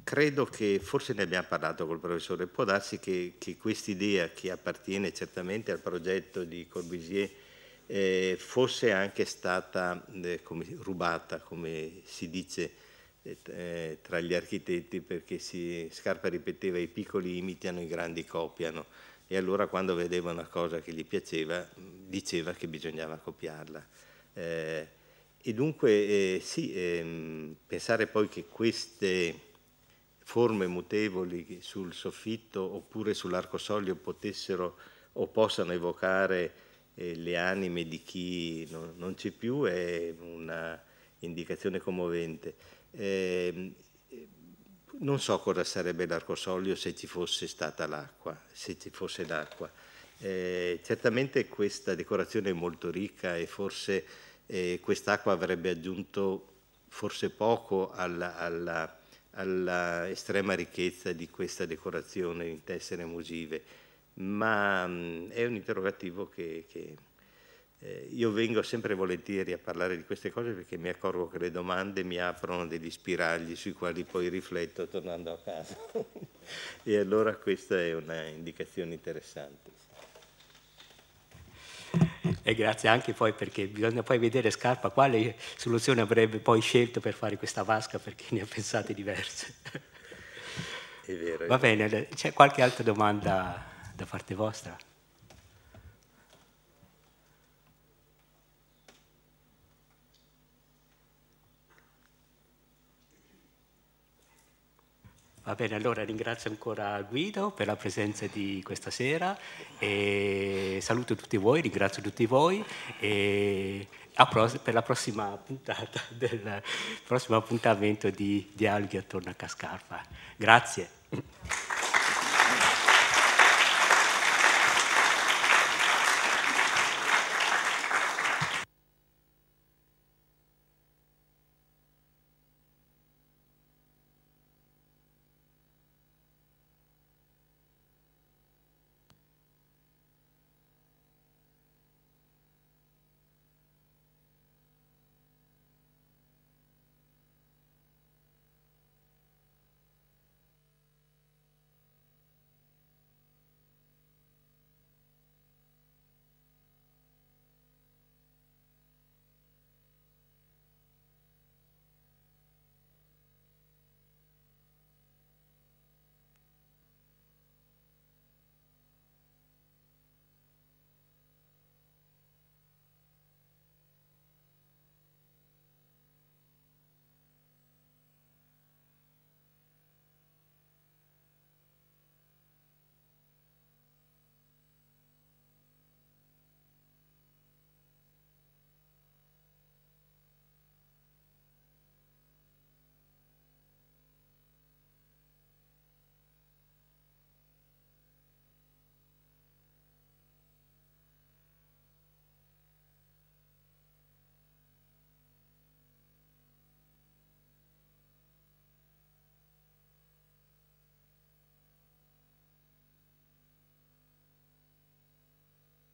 credo che forse ne abbiamo parlato col professore, può darsi che, che quest'idea che appartiene certamente al progetto di Corbusier eh, fosse anche stata eh, come, rubata, come si dice eh, eh tra gli architetti, perché si, Scarpa ripeteva i piccoli imitano, i grandi copiano e allora quando vedeva una cosa che gli piaceva diceva che bisognava copiarla. Eh, e dunque eh, sì, ehm, pensare poi che queste forme mutevoli sul soffitto oppure sull'arcosolio potessero o possano evocare eh, le anime di chi non, non c'è più è un'indicazione commovente. Eh, non so cosa sarebbe l'arcosolio se ci fosse stata l'acqua, se ci fosse l'acqua. Eh, certamente questa decorazione è molto ricca e forse eh, quest'acqua avrebbe aggiunto forse poco all'estrema ricchezza di questa decorazione in tessere musive, ma mh, mm, è un interrogativo che, che eh, io vengo sempre volentieri a parlare di queste cose perché mi accorgo che le domande mi aprono degli spiragli sui quali poi rifletto tornando a casa. e allora questa è una indicazione interessante e grazie anche poi perché bisogna poi vedere Scarpa quale soluzione avrebbe poi scelto per fare questa vasca perché ne ha pensate diverse. È vero. È Va bene, c'è qualche altra domanda da parte vostra? Va bene, allora ringrazio ancora Guido per la presenza di questa sera e saluto tutti voi, ringrazio tutti voi e per la prossima puntata del prossimo appuntamento di Dialoghi attorno a Cascarpa. Grazie.